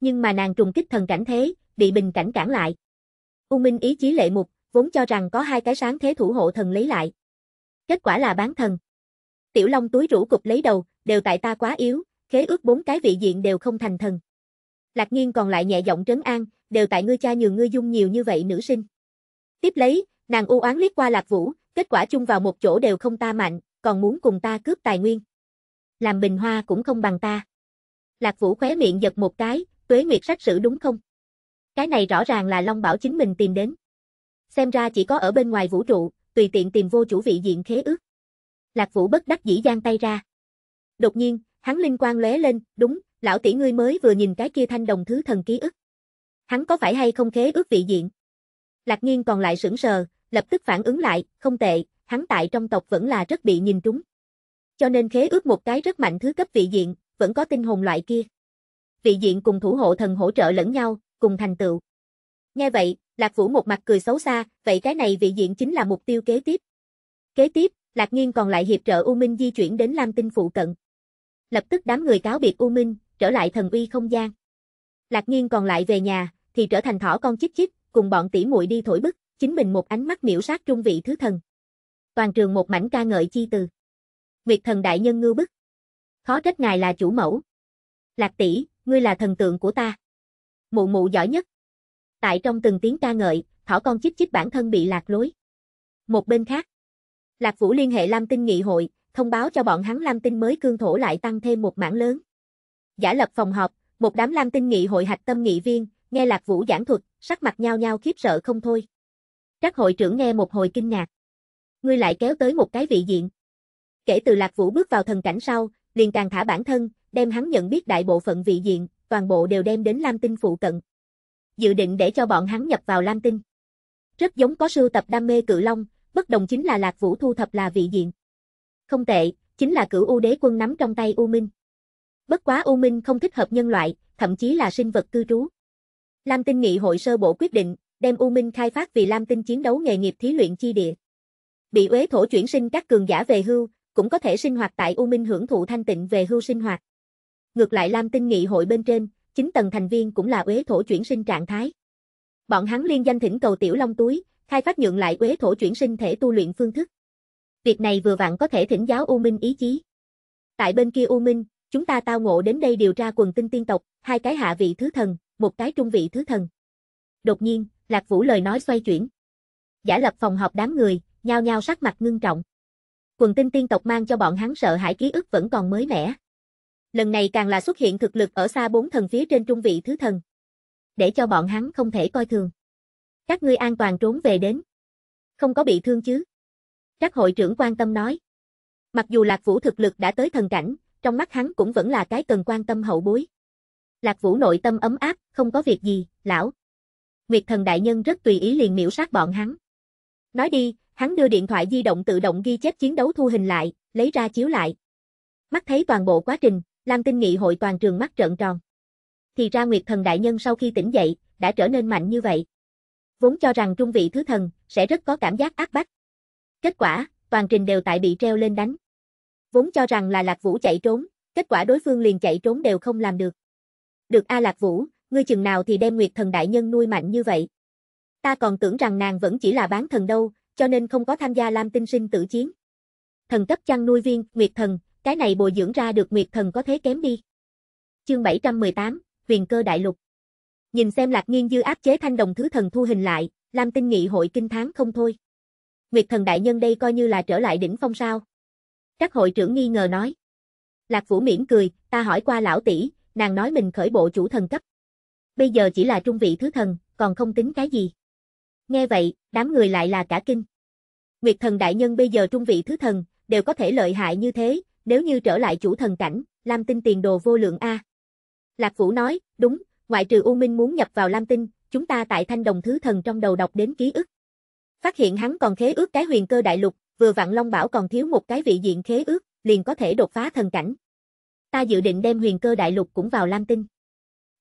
Nhưng mà nàng trùng kích thần cảnh thế, bị bình cảnh cản lại. U Minh ý chí lệ mục, vốn cho rằng có hai cái sáng thế thủ hộ thần lấy lại. Kết quả là bán thần. Tiểu Long túi rũ cục lấy đầu, đều tại ta quá yếu, khế ước bốn cái vị diện đều không thành thần. Lạc Nghiên còn lại nhẹ giọng trấn an, đều tại ngươi cha nhường ngươi dung nhiều như vậy nữ sinh. Tiếp lấy, nàng u oán liếc qua Lạc Vũ, kết quả chung vào một chỗ đều không ta mạnh, còn muốn cùng ta cướp tài nguyên. Làm bình hoa cũng không bằng ta. Lạc Vũ khóe miệng giật một cái, tuế nguyệt sách sử đúng không? Cái này rõ ràng là Long Bảo chính mình tìm đến. Xem ra chỉ có ở bên ngoài vũ trụ, tùy tiện tìm vô chủ vị diện khế ước. Lạc Vũ bất đắc dĩ giang tay ra. Đột nhiên, hắn linh quang lóe lên, đúng, lão tỷ ngươi mới vừa nhìn cái kia thanh đồng thứ thần ký ức. Hắn có phải hay không khế ước vị diện? Lạc Nghiên còn lại sững sờ, lập tức phản ứng lại, không tệ, hắn tại trong tộc vẫn là rất bị nhìn trúng. Cho nên khế ước một cái rất mạnh thứ cấp vị diện, vẫn có tinh hồn loại kia. Vị diện cùng thủ hộ thần hỗ trợ lẫn nhau, cùng thành tựu. Nghe vậy, Lạc Vũ một mặt cười xấu xa, vậy cái này vị diện chính là mục tiêu kế tiếp. Kế tiếp, Lạc Nghiên còn lại hiệp trợ U Minh di chuyển đến Lam Tinh phụ cận. Lập tức đám người cáo biệt U Minh, trở lại thần uy không gian. Lạc Nghiên còn lại về nhà, thì trở thành thỏ con chích chích, cùng bọn tỷ muội đi thổi bức, chính mình một ánh mắt miểu sát trung vị thứ thần. Toàn trường một mảnh ca ngợi chi từ. Nguyệt thần đại nhân ngưu bức. Khó trách ngài là chủ mẫu. Lạc tỷ, ngươi là thần tượng của ta. Mụ mụ giỏi nhất. Tại trong từng tiếng ca ngợi, thỏ con chích chích bản thân bị lạc lối. Một bên khác, Lạc Vũ liên hệ Lam Tinh nghị hội, thông báo cho bọn hắn Lam Tinh mới cương thổ lại tăng thêm một mảng lớn. Giả lập phòng họp, một đám Lam Tinh nghị hội hạch tâm nghị viên, nghe Lạc Vũ giảng thuật, sắc mặt nhao nhao khiếp sợ không thôi. Các hội trưởng nghe một hồi kinh ngạc. Ngươi lại kéo tới một cái vị diện. Kể từ Lạc Vũ bước vào thần cảnh sau, liền càng thả bản thân, đem hắn nhận biết đại bộ phận vị diện, toàn bộ đều đem đến Lam Tinh phụ cận dự định để cho bọn hắn nhập vào Lam Tinh. Rất giống có sưu tập đam mê cự long, bất đồng chính là Lạc Vũ thu thập là vị diện. Không tệ, chính là cửu U đế quân nắm trong tay U Minh. Bất quá U Minh không thích hợp nhân loại, thậm chí là sinh vật cư trú. Lam Tinh nghị hội sơ bộ quyết định, đem U Minh khai phát vì Lam Tinh chiến đấu nghề nghiệp thí luyện chi địa. Bị uế thổ chuyển sinh các cường giả về hưu, cũng có thể sinh hoạt tại U Minh hưởng thụ thanh tịnh về hưu sinh hoạt. Ngược lại Lam Tinh nghị hội bên trên, 9 tầng thành viên cũng là uế thổ chuyển sinh trạng thái. Bọn hắn liên danh thỉnh cầu Tiểu Long Túi, khai phát nhượng lại uế thổ chuyển sinh thể tu luyện phương thức. Việc này vừa vặn có thể thỉnh giáo U Minh ý chí. Tại bên kia U Minh, chúng ta tao ngộ đến đây điều tra quần tinh tiên tộc, hai cái hạ vị thứ thần, một cái trung vị thứ thần. Đột nhiên, Lạc Vũ lời nói xoay chuyển. Giả lập phòng họp đám người, nhao nhao sắc mặt ngưng trọng. Quần tinh tiên tộc mang cho bọn hắn sợ hãi ký ức vẫn còn mới mẻ. Lần này càng là xuất hiện thực lực ở xa bốn thần phía trên trung vị thứ thần. Để cho bọn hắn không thể coi thường. Các ngươi an toàn trốn về đến. Không có bị thương chứ? các hội trưởng quan tâm nói. Mặc dù Lạc Vũ thực lực đã tới thần cảnh, trong mắt hắn cũng vẫn là cái cần quan tâm hậu bối. Lạc Vũ nội tâm ấm áp, không có việc gì, lão. Nguyệt thần đại nhân rất tùy ý liền miễu sát bọn hắn. Nói đi, hắn đưa điện thoại di động tự động ghi chép chiến đấu thu hình lại, lấy ra chiếu lại. Mắt thấy toàn bộ quá trình, Lam Tinh nghị hội toàn trường mắt trợn tròn. Thì ra Nguyệt Thần Đại Nhân sau khi tỉnh dậy, đã trở nên mạnh như vậy. Vốn cho rằng trung vị thứ thần, sẽ rất có cảm giác ác bách. Kết quả, toàn trình đều tại bị treo lên đánh. Vốn cho rằng là Lạc Vũ chạy trốn, kết quả đối phương liền chạy trốn đều không làm được. Được A Lạc Vũ, ngươi chừng nào thì đem Nguyệt Thần Đại Nhân nuôi mạnh như vậy. Ta còn tưởng rằng nàng vẫn chỉ là bán thần đâu, cho nên không có tham gia Lam Tinh sinh tử chiến. Thần cấp chăn nuôi viên, Nguyệt Thần, cái này bồi dưỡng ra được nguyệt thần có thế kém đi. Chương 718, Huyền cơ đại lục. Nhìn xem Lạc Nghiên Dư áp chế thanh đồng thứ thần thu hình lại, Lam Tinh nghị hội kinh tháng không thôi. Nguyệt thần đại nhân đây coi như là trở lại đỉnh phong sao. Các hội trưởng nghi ngờ nói. Lạc Vũ mỉm cười, ta hỏi qua lão tỷ, nàng nói mình khởi bộ chủ thần cấp. Bây giờ chỉ là trung vị thứ thần, còn không tính cái gì. Nghe vậy, đám người lại là cả kinh. Nguyệt thần đại nhân bây giờ trung vị thứ thần, đều có thể lợi hại như thế, nếu như trở lại chủ thần cảnh, Lam Tinh tiền đồ vô lượng A. Lạc Vũ nói, đúng, ngoại trừ U Minh muốn nhập vào Lam Tinh, chúng ta tại thanh đồng thứ thần trong đầu đọc đến ký ức. Phát hiện hắn còn khế ước cái huyền cơ đại lục, vừa vặn Long Bảo còn thiếu một cái vị diện khế ước, liền có thể đột phá thần cảnh. Ta dự định đem huyền cơ đại lục cũng vào Lam Tinh.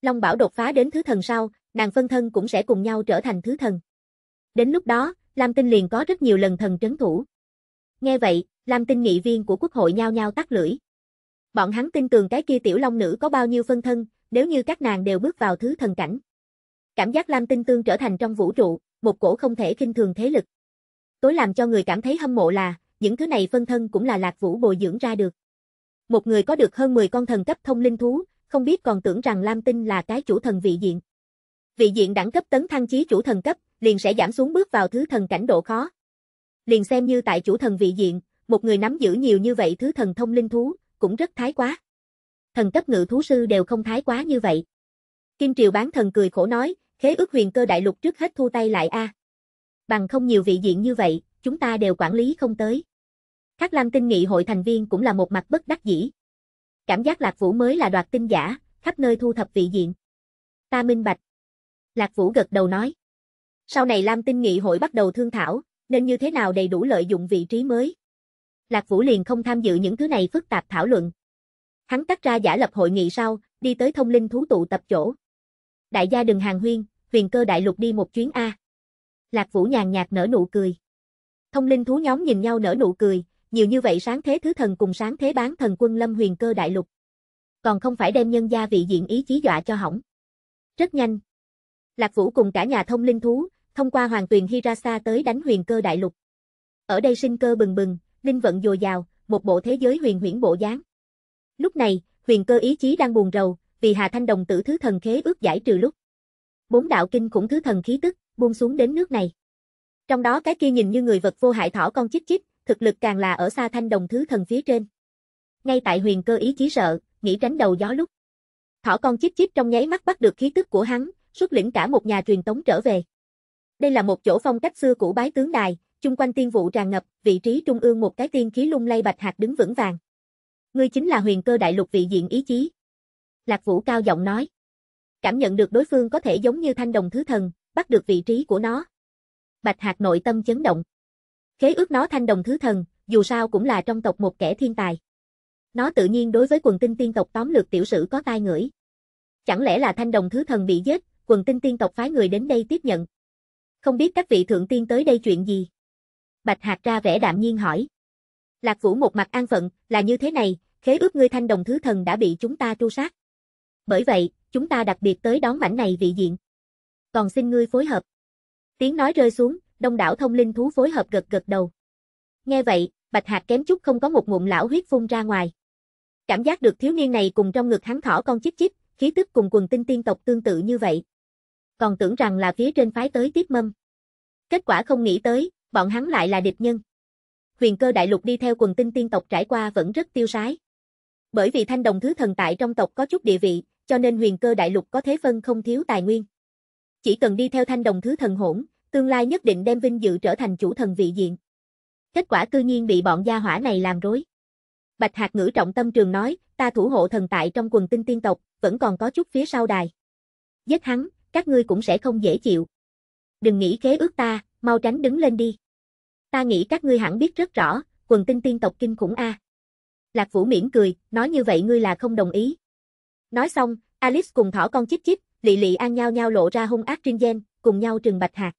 Long Bảo đột phá đến thứ thần sau, nàng phân thân cũng sẽ cùng nhau trở thành thứ thần. Đến lúc đó, Lam Tinh liền có rất nhiều lần thần trấn thủ. Nghe vậy, Lam tinh nghị viên của quốc hội nhao nhao tắt lưỡi. Bọn hắn tin tưởng cái kia tiểu long nữ có bao nhiêu phân thân, nếu như các nàng đều bước vào thứ thần cảnh. Cảm giác Lam tinh tương trở thành trong vũ trụ, một cổ không thể kinh thường thế lực. Tối làm cho người cảm thấy hâm mộ là, những thứ này phân thân cũng là lạc vũ bồi dưỡng ra được. Một người có được hơn 10 con thần cấp thông linh thú, không biết còn tưởng rằng Lam Tinh là cái chủ thần vị diện. Vị diện đẳng cấp tấn thăng chí chủ thần cấp, liền sẽ giảm xuống bước vào thứ thần cảnh độ khó, liền xem như tại chủ thần vị diện, một người nắm giữ nhiều như vậy thứ thần thông linh thú, cũng rất thái quá. Thần cấp ngự thú sư đều không thái quá như vậy. Kim Triều bán thần cười khổ nói, khế ước huyền cơ đại lục trước hết thu tay lại a. Bằng không nhiều vị diện như vậy, chúng ta đều quản lý không tới. các Lam tinh nghị hội thành viên cũng là một mặt bất đắc dĩ. Cảm giác Lạc Vũ mới là đoạt tinh giả, khắp nơi thu thập vị diện. Ta minh bạch. Lạc Vũ gật đầu nói. Sau này Lam tinh nghị hội bắt đầu thương thảo, nên như thế nào đầy đủ lợi dụng vị trí mới. Lạc Vũ liền không tham dự những thứ này phức tạp thảo luận. Hắn tắt ra giả lập hội nghị sau, đi tới thông linh thú tụ tập chỗ. Đại gia đừng hàng huyên, huyền cơ đại lục đi một chuyến A. Lạc Vũ nhàn nhạt nở nụ cười. Thông linh thú nhóm nhìn nhau nở nụ cười, nhiều như vậy sáng thế thứ thần cùng sáng thế bán thần quân lâm huyền cơ đại lục. Còn không phải đem nhân gia vị diện ý chí dọa cho hỏng. Rất nhanh. Lạc Vũ cùng cả nhà thông linh thú, thông qua hoàng tuyền Hirasa tới đánh huyền cơ đại lục. Ở đây sinh cơ bừng bừng, linh vận dồi dào, một bộ thế giới huyền huyễn bộ dáng. Lúc này, huyền cơ ý chí đang buồn rầu, vì Hà Thanh Đồng tử thứ thần khế ước giải trừ lúc. Bốn đạo kinh khủng thứ thần khí tức, buông xuống đến nước này. Trong đó cái kia nhìn như người vật vô hại thỏ con chích chích, thực lực càng là ở xa Thanh Đồng thứ thần phía trên. Ngay tại huyền cơ ý chí sợ, nghĩ tránh đầu gió lúc. Thỏ con chích chích trong nháy mắt bắt được khí tức của hắn, xuất lĩnh cả một nhà truyền tống trở về. Đây là một chỗ phong cách xưa cũ bái tướng đài, chung quanh tiên vụ tràn ngập, vị trí trung ương một cái tiên khí lung lay bạch hạt đứng vững vàng. Ngươi chính là huyền cơ đại lục vị diện ý chí. Lạc Vũ cao giọng nói. Cảm nhận được đối phương có thể giống như thanh đồng thứ thần, bắt được vị trí của nó. Bạch hạt nội tâm chấn động. Khế ước nó thanh đồng thứ thần, dù sao cũng là trong tộc một kẻ thiên tài. Nó tự nhiên đối với quần tinh tiên tộc tóm lược tiểu sử có tai ngửi. Chẳng lẽ là thanh đồng thứ thần bị giết, quần tinh tiên tộc phái người đến đây tiếp nhận, không biết các vị thượng tiên tới đây chuyện gì? Bạch Hạc ra vẻ đạm nhiên hỏi. Lạc Vũ một mặt an phận, là như thế này, khế ước ngươi thanh đồng thứ thần đã bị chúng ta tru sát. Bởi vậy, chúng ta đặc biệt tới đón mảnh này vị diện. Còn xin ngươi phối hợp. Tiếng nói rơi xuống, đông đảo thông linh thú phối hợp gật gật đầu. Nghe vậy, Bạch Hạc kém chút không có một ngụm lão huyết phun ra ngoài. Cảm giác được thiếu niên này cùng trong ngực hắn thỏ con chích chích, khí tức cùng quần tinh tiên tộc tương tự như vậy còn tưởng rằng là phía trên phái tới tiếp mâm. Kết quả không nghĩ tới, bọn hắn lại là địch nhân. Huyền cơ đại lục đi theo quần tinh tiên tộc trải qua vẫn rất tiêu sái. Bởi vì thanh đồng thứ thần tại trong tộc có chút địa vị, cho nên huyền cơ đại lục có thế phân không thiếu tài nguyên. Chỉ cần đi theo thanh đồng thứ thần hỗn, tương lai nhất định đem vinh dự trở thành chủ thần vị diện. Kết quả cư nhiên bị bọn gia hỏa này làm rối. Bạch Hạc ngữ trọng tâm trường nói, ta thủ hộ thần tại trong quần tinh tiên tộc, vẫn còn có chút phía sau đài. Giết hắn, các ngươi cũng sẽ không dễ chịu. Đừng nghĩ khế ước ta, mau tránh đứng lên đi. Ta nghĩ các ngươi hẳn biết rất rõ, quần tinh tiên tộc kinh khủng a. Lạc Vũ miễn cười, nói như vậy ngươi là không đồng ý. Nói xong, Alice cùng thỏ con chích chích, lị lị an nhau nhau lộ ra hung ác riêng gen, cùng nhau trừng bạch hạt.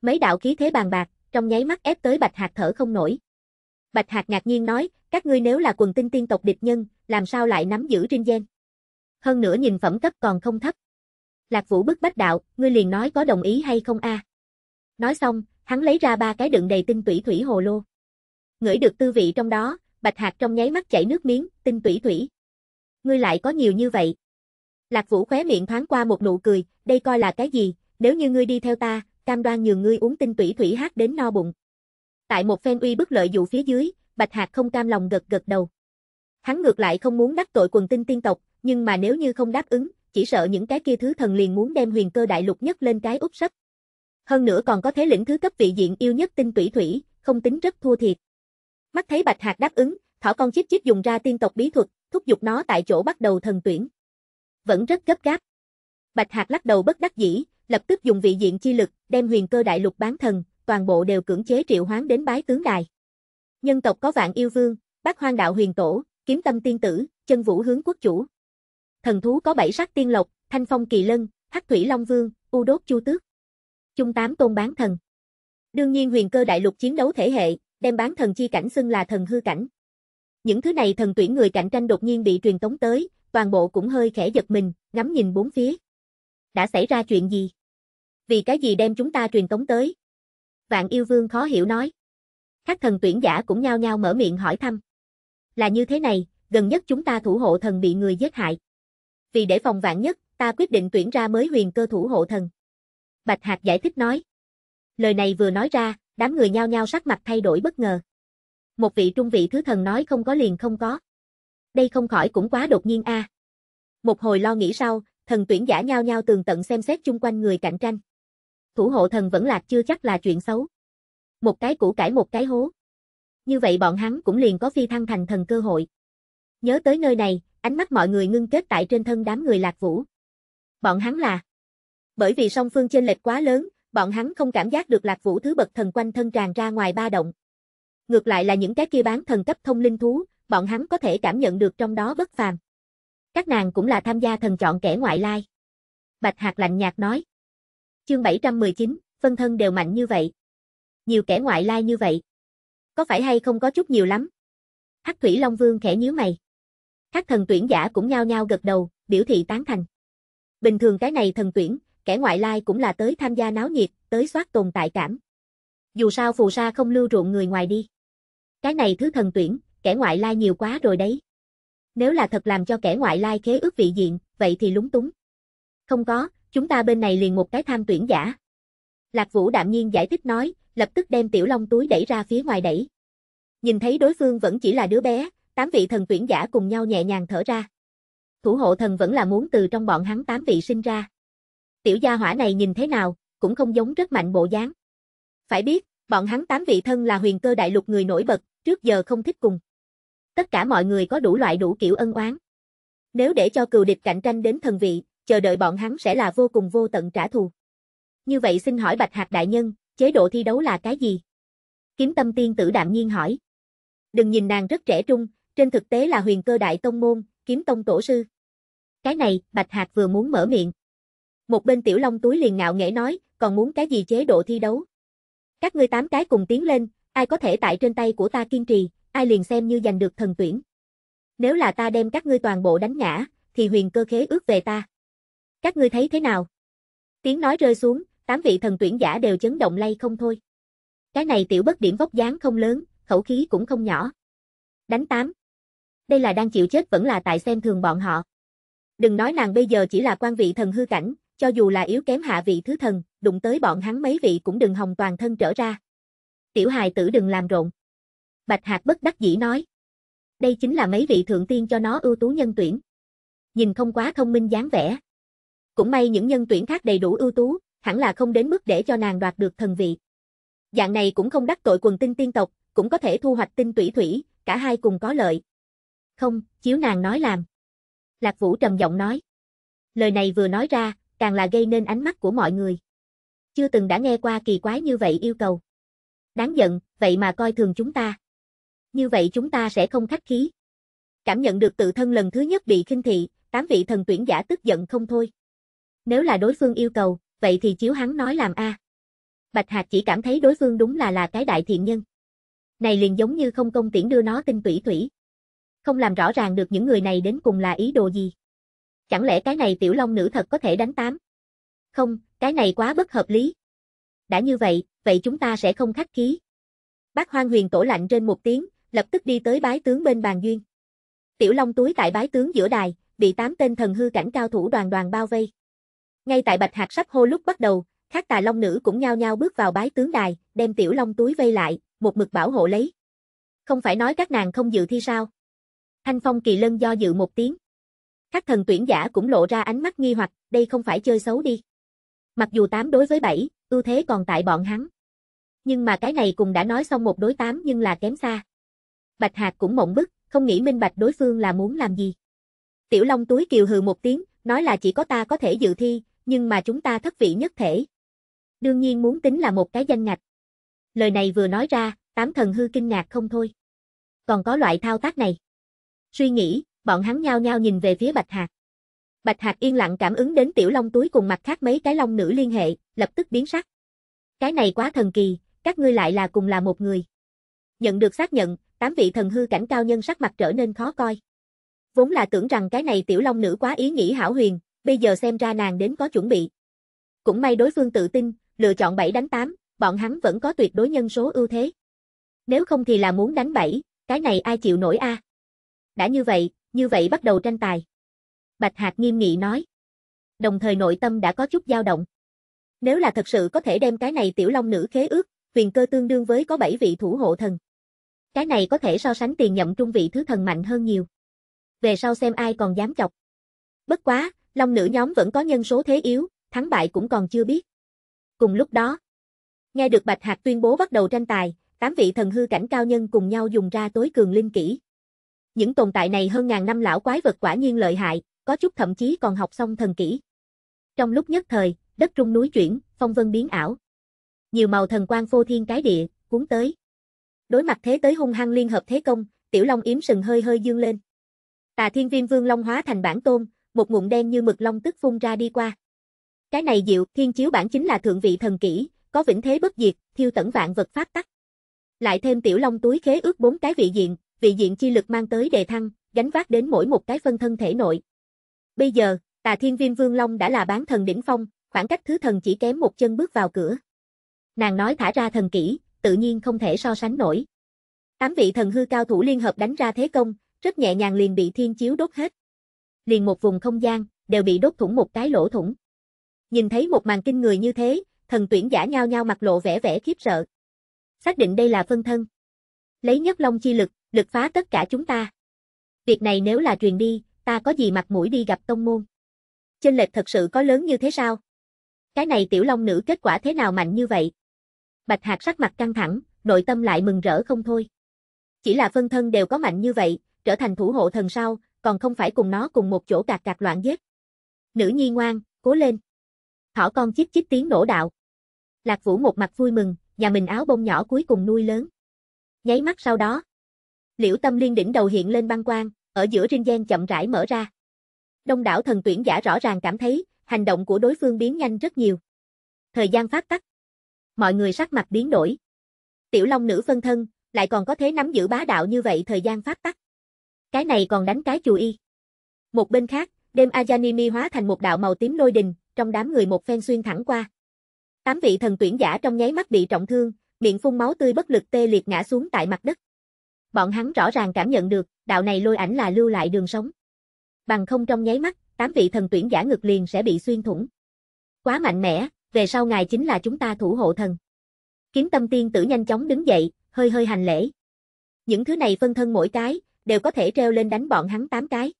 Mấy đạo khí thế bàn bạc, trong nháy mắt ép tới bạch hạt thở không nổi. Bạch hạt ngạc nhiên nói, các ngươi nếu là quần tinh tiên tộc địch nhân, làm sao lại nắm giữ riêng gen? Hơn nữa nhìn phẩm cấp còn không thấp. Lạc Vũ bức bách đạo, ngươi liền nói có đồng ý hay không a? Nói xong, hắn lấy ra ba cái đựng đầy tinh tủy thủy hồ lô. Ngửi được tư vị trong đó, Bạch Hạc trong nháy mắt chảy nước miếng, tinh tủy thủy. Ngươi lại có nhiều như vậy. Lạc Vũ khóe miệng thoáng qua một nụ cười, đây coi là cái gì, nếu như ngươi đi theo ta, cam đoan nhường ngươi uống tinh tủy thủy hát đến no bụng. Tại một phen uy bức lợi dụ phía dưới, Bạch Hạc không cam lòng gật gật đầu. Hắn ngược lại không muốn đắc tội quần tinh tiên tộc, nhưng mà nếu như không đáp ứng, chỉ sợ những cái kia thứ thần liền muốn đem huyền cơ đại lục nhất lên cái úp sấp. Hơn nữa còn có thế lĩnh thứ cấp vị diện yêu nhất tinh tủy thủy, không tính rất thua thiệt. Mắt thấy Bạch hạt đáp ứng, thỏ con chip chip dùng ra tiên tộc bí thuật, thúc giục nó tại chỗ bắt đầu thần tuyển. Vẫn rất gấp gáp. Bạch hạt lắc đầu bất đắc dĩ, lập tức dùng vị diện chi lực, đem huyền cơ đại lục bán thần, toàn bộ đều cưỡng chế triệu hoán đến bái tướng đài. Nhân tộc có vạn yêu vương, bác hoang đạo huyền tổ, kiếm tâm tiên tử, chân vũ hướng quốc chủ thần thú có bảy sắc tiên lộc, thanh phong kỳ lân, hắc thủy long vương, u đốt chu tước. Chung tám tôn bán thần. Đương nhiên huyền cơ đại lục chiến đấu thể hệ, đem bán thần chi cảnh xưng là thần hư cảnh. Những thứ này thần tuyển người cạnh tranh đột nhiên bị truyền tống tới, toàn bộ cũng hơi khẽ giật mình, ngắm nhìn bốn phía. Đã xảy ra chuyện gì? Vì cái gì đem chúng ta truyền tống tới? Vạn yêu vương khó hiểu nói. Các thần tuyển giả cũng nhao nhao mở miệng hỏi thăm. Là như thế này, gần nhất chúng ta thủ hộ thần bị người giết hại vì để phòng vạn nhất, ta quyết định tuyển ra mới huyền cơ thủ hộ thần. Bạch Hạc giải thích nói. Lời này vừa nói ra, đám người nhao nhao sắc mặt thay đổi bất ngờ. Một vị trung vị thứ thần nói không có liền không có. Đây không khỏi cũng quá đột nhiên a. À. Một hồi lo nghĩ sau, thần tuyển giả nhao nhao tường tận xem xét chung quanh người cạnh tranh. Thủ hộ thần vẫn lạc chưa chắc là chuyện xấu. Một cái củ cải một cái hố. Như vậy bọn hắn cũng liền có phi thăng thành thần cơ hội. Nhớ tới nơi này, ánh mắt mọi người ngưng kết tại trên thân đám người lạc vũ. Bọn hắn là Bởi vì song phương chênh lệch quá lớn, bọn hắn không cảm giác được lạc vũ thứ bậc thần quanh thân tràn ra ngoài ba động. Ngược lại là những cái kia bán thần cấp thông linh thú, bọn hắn có thể cảm nhận được trong đó bất phàm. Các nàng cũng là tham gia thần chọn kẻ ngoại lai. Bạch Hạc lạnh nhạt nói. Chương 719, phân thân đều mạnh như vậy. Nhiều kẻ ngoại lai như vậy. Có phải hay không có chút nhiều lắm? Hắc Thủy Long Vương khẽ nhíu mày. Các thần tuyển giả cũng nhao nhao gật đầu, biểu thị tán thành. Bình thường cái này thần tuyển, kẻ ngoại lai cũng là tới tham gia náo nhiệt, tới soát tồn tại cảm. Dù sao phù sa không lưu ruộng người ngoài đi. Cái này thứ thần tuyển, kẻ ngoại lai nhiều quá rồi đấy. Nếu là thật làm cho kẻ ngoại lai khế ước vị diện, vậy thì lúng túng. Không có, chúng ta bên này liền một cái tham tuyển giả. Lạc Vũ đạm nhiên giải thích nói, lập tức đem Tiểu Long túi đẩy ra phía ngoài đẩy. Nhìn thấy đối phương vẫn chỉ là đứa bé, tám vị thần tuyển giả cùng nhau nhẹ nhàng thở ra. Thủ hộ thần vẫn là muốn từ trong bọn hắn tám vị sinh ra. Tiểu gia hỏa này nhìn thế nào, cũng không giống rất mạnh bộ dáng. Phải biết, bọn hắn tám vị thân là huyền cơ đại lục người nổi bật, trước giờ không thích cùng. Tất cả mọi người có đủ loại đủ kiểu ân oán. Nếu để cho cừu địch cạnh tranh đến thần vị, chờ đợi bọn hắn sẽ là vô cùng vô tận trả thù. Như vậy xin hỏi Bạch Hạc đại nhân, chế độ thi đấu là cái gì? Kiếm tâm tiên tử đạm nhiên hỏi. Đừng nhìn nàng rất trẻ trung, trên thực tế là huyền cơ đại tông môn, kiếm tông tổ sư. Cái này, Bạch Hạc vừa muốn mở miệng. Một bên tiểu long túi liền ngạo nghễ nói, còn muốn cái gì chế độ thi đấu. Các ngươi tám cái cùng tiến lên, ai có thể tại trên tay của ta kiên trì, ai liền xem như giành được thần tuyển. Nếu là ta đem các ngươi toàn bộ đánh ngã, thì huyền cơ khế ước về ta. Các ngươi thấy thế nào? Tiếng nói rơi xuống, tám vị thần tuyển giả đều chấn động lay không thôi. Cái này tiểu bất điểm vóc dáng không lớn, khẩu khí cũng không nhỏ. Đánh tám đây là đang chịu chết vẫn là tại xem thường bọn họ. Đừng nói nàng bây giờ chỉ là quan vị thần hư cảnh, cho dù là yếu kém hạ vị thứ thần, đụng tới bọn hắn mấy vị cũng đừng hồng toàn thân trở ra. Tiểu hài tử đừng làm rộn. Bạch Hạc bất đắc dĩ nói. Đây chính là mấy vị thượng tiên cho nó ưu tú nhân tuyển. Nhìn không quá thông minh dáng vẻ. Cũng may những nhân tuyển khác đầy đủ ưu tú, hẳn là không đến mức để cho nàng đoạt được thần vị. Dạng này cũng không đắc tội quần tinh tiên tộc, cũng có thể thu hoạch tinh tủy thủy, cả hai cùng có lợi không, chiếu nàng nói làm. Lạc Vũ trầm giọng nói. Lời này vừa nói ra, càng là gây nên ánh mắt của mọi người. Chưa từng đã nghe qua kỳ quái như vậy yêu cầu. Đáng giận, vậy mà coi thường chúng ta. Như vậy chúng ta sẽ không khách khí. Cảm nhận được tự thân lần thứ nhất bị khinh thị, tám vị thần tuyển giả tức giận không thôi. Nếu là đối phương yêu cầu, vậy thì chiếu hắn nói làm a. Bạch Hạc chỉ cảm thấy đối phương đúng là là cái đại thiện nhân. Này liền giống như không công tiễn đưa nó tinh tủy thủy không làm rõ ràng được những người này đến cùng là ý đồ gì. Chẳng lẽ cái này tiểu long nữ thật có thể đánh tám? Không, cái này quá bất hợp lý. Đã như vậy, vậy chúng ta sẽ không khách khí. Bác Hoang Huyền tổ lạnh trên một tiếng, lập tức đi tới bái tướng bên bàn duyên. Tiểu Long túi tại bái tướng giữa đài, bị tám tên thần hư cảnh cao thủ đoàn đoàn bao vây. Ngay tại Bạch hạt sắp hô lúc bắt đầu, các tà long nữ cũng nhao nhao bước vào bái tướng đài, đem Tiểu Long túi vây lại, một mực bảo hộ lấy. Không phải nói các nàng không dự thi sao? Thanh phong kỳ lân do dự một tiếng. Các thần tuyển giả cũng lộ ra ánh mắt nghi hoặc, đây không phải chơi xấu đi. Mặc dù 8 đối với 7, ưu thế còn tại bọn hắn. Nhưng mà cái này cùng đã nói xong một đối 8 nhưng là kém xa. Bạch Hạc cũng mộng bức, không nghĩ minh bạch đối phương là muốn làm gì. Tiểu Long túi kiều hừ một tiếng, nói là chỉ có ta có thể dự thi, nhưng mà chúng ta thất vị nhất thể. Đương nhiên muốn tính là một cái danh ngạch. Lời này vừa nói ra, tám thần hư kinh ngạc không thôi. Còn có loại thao tác này. Suy nghĩ, bọn hắn nhao nhao nhìn về phía Bạch Hạc. Bạch Hạc yên lặng cảm ứng đến tiểu long túi cùng mặt khác mấy cái long nữ liên hệ, lập tức biến sắc. Cái này quá thần kỳ, các ngươi lại là cùng là một người. Nhận được xác nhận, tám vị thần hư cảnh cao nhân sắc mặt trở nên khó coi. Vốn là tưởng rằng cái này tiểu long nữ quá ý nghĩ hảo huyền, bây giờ xem ra nàng đến có chuẩn bị. Cũng may đối phương tự tin, lựa chọn 7 đánh 8, bọn hắn vẫn có tuyệt đối nhân số ưu thế. Nếu không thì là muốn đánh 7, cái này ai chịu nổi a? À? Đã như vậy, như vậy bắt đầu tranh tài. Bạch Hạc nghiêm nghị nói. Đồng thời nội tâm đã có chút dao động. Nếu là thật sự có thể đem cái này tiểu long nữ khế ước, huyền cơ tương đương với có 7 vị thủ hộ thần. Cái này có thể so sánh tiền nhậm trung vị thứ thần mạnh hơn nhiều. Về sau xem ai còn dám chọc. Bất quá, long nữ nhóm vẫn có nhân số thế yếu, thắng bại cũng còn chưa biết. Cùng lúc đó, nghe được Bạch Hạc tuyên bố bắt đầu tranh tài, tám vị thần hư cảnh cao nhân cùng nhau dùng ra tối cường linh kỹ. Những tồn tại này hơn ngàn năm lão quái vật quả nhiên lợi hại, có chút thậm chí còn học xong thần kỹ. Trong lúc nhất thời, đất trung núi chuyển, phong vân biến ảo. Nhiều màu thần quang phô thiên cái địa, cuốn tới. Đối mặt thế tới hung hăng liên hợp thế công, Tiểu Long yếm sừng hơi hơi dương lên. Tà Thiên Viêm Vương Long hóa thành bản tôn, một ngụm đen như mực long tức phun ra đi qua. Cái này diệu, thiên chiếu bản chính là thượng vị thần kỹ, có vĩnh thế bất diệt, thiêu tẩn vạn vật phát tắc. Lại thêm tiểu long túi khế ước bốn cái vị diện, vị diện chi lực mang tới đề thăng, gánh vác đến mỗi một cái phân thân thể nội. Bây giờ, Tà Thiên Viêm Vương Long đã là bán thần đỉnh phong, khoảng cách thứ thần chỉ kém một chân bước vào cửa. Nàng nói thả ra thần kỹ, tự nhiên không thể so sánh nổi. Tám vị thần hư cao thủ liên hợp đánh ra thế công, rất nhẹ nhàng liền bị thiên chiếu đốt hết. Liền một vùng không gian, đều bị đốt thủng một cái lỗ thủng. Nhìn thấy một màn kinh người như thế, thần tuyển giả nhao nhao mặt lộ vẻ vẻ khiếp sợ. Xác định đây là phân thân. Lấy nhất long chi lực, Đực phá tất cả chúng ta. Việc này nếu là truyền đi, ta có gì mặt mũi đi gặp tông môn. Chênh lệch thật sự có lớn như thế sao? Cái này tiểu long nữ kết quả thế nào mạnh như vậy? Bạch Hạc sắc mặt căng thẳng, nội tâm lại mừng rỡ không thôi. Chỉ là phân thân đều có mạnh như vậy, trở thành thủ hộ thần sau, còn không phải cùng nó cùng một chỗ cạc cạc loạn giết. Nữ nhi ngoan, cố lên. Thỏ con chít chít tiếng nổ đạo. Lạc Vũ một mặt vui mừng, nhà mình áo bông nhỏ cuối cùng nuôi lớn. Nháy mắt sau đó, Liễu Tâm Liên đỉnh đầu hiện lên băng quang, ở giữa rinh gian chậm rãi mở ra. Đông đảo thần tuyển giả rõ ràng cảm thấy, hành động của đối phương biến nhanh rất nhiều. Thời gian phát tắc. Mọi người sắc mặt biến đổi. Tiểu Long nữ phân thân, lại còn có thế nắm giữ bá đạo như vậy thời gian phát tắc. Cái này còn đánh cái chù y. Một bên khác, đêm Ajanimi hóa thành một đạo màu tím lôi đình, trong đám người một phen xuyên thẳng qua. Tám vị thần tuyển giả trong nháy mắt bị trọng thương, miệng phun máu tươi bất lực tê liệt ngã xuống tại mặt đất bọn hắn rõ ràng cảm nhận được, đạo này lôi ảnh là lưu lại đường sống. Bằng không trong nháy mắt, tám vị thần tuyển giả ngực liền sẽ bị xuyên thủng. Quá mạnh mẽ, về sau ngài chính là chúng ta thủ hộ thần. Kiếm tâm tiên tử nhanh chóng đứng dậy, hơi hơi hành lễ. Những thứ này phân thân mỗi cái, đều có thể treo lên đánh bọn hắn tám cái.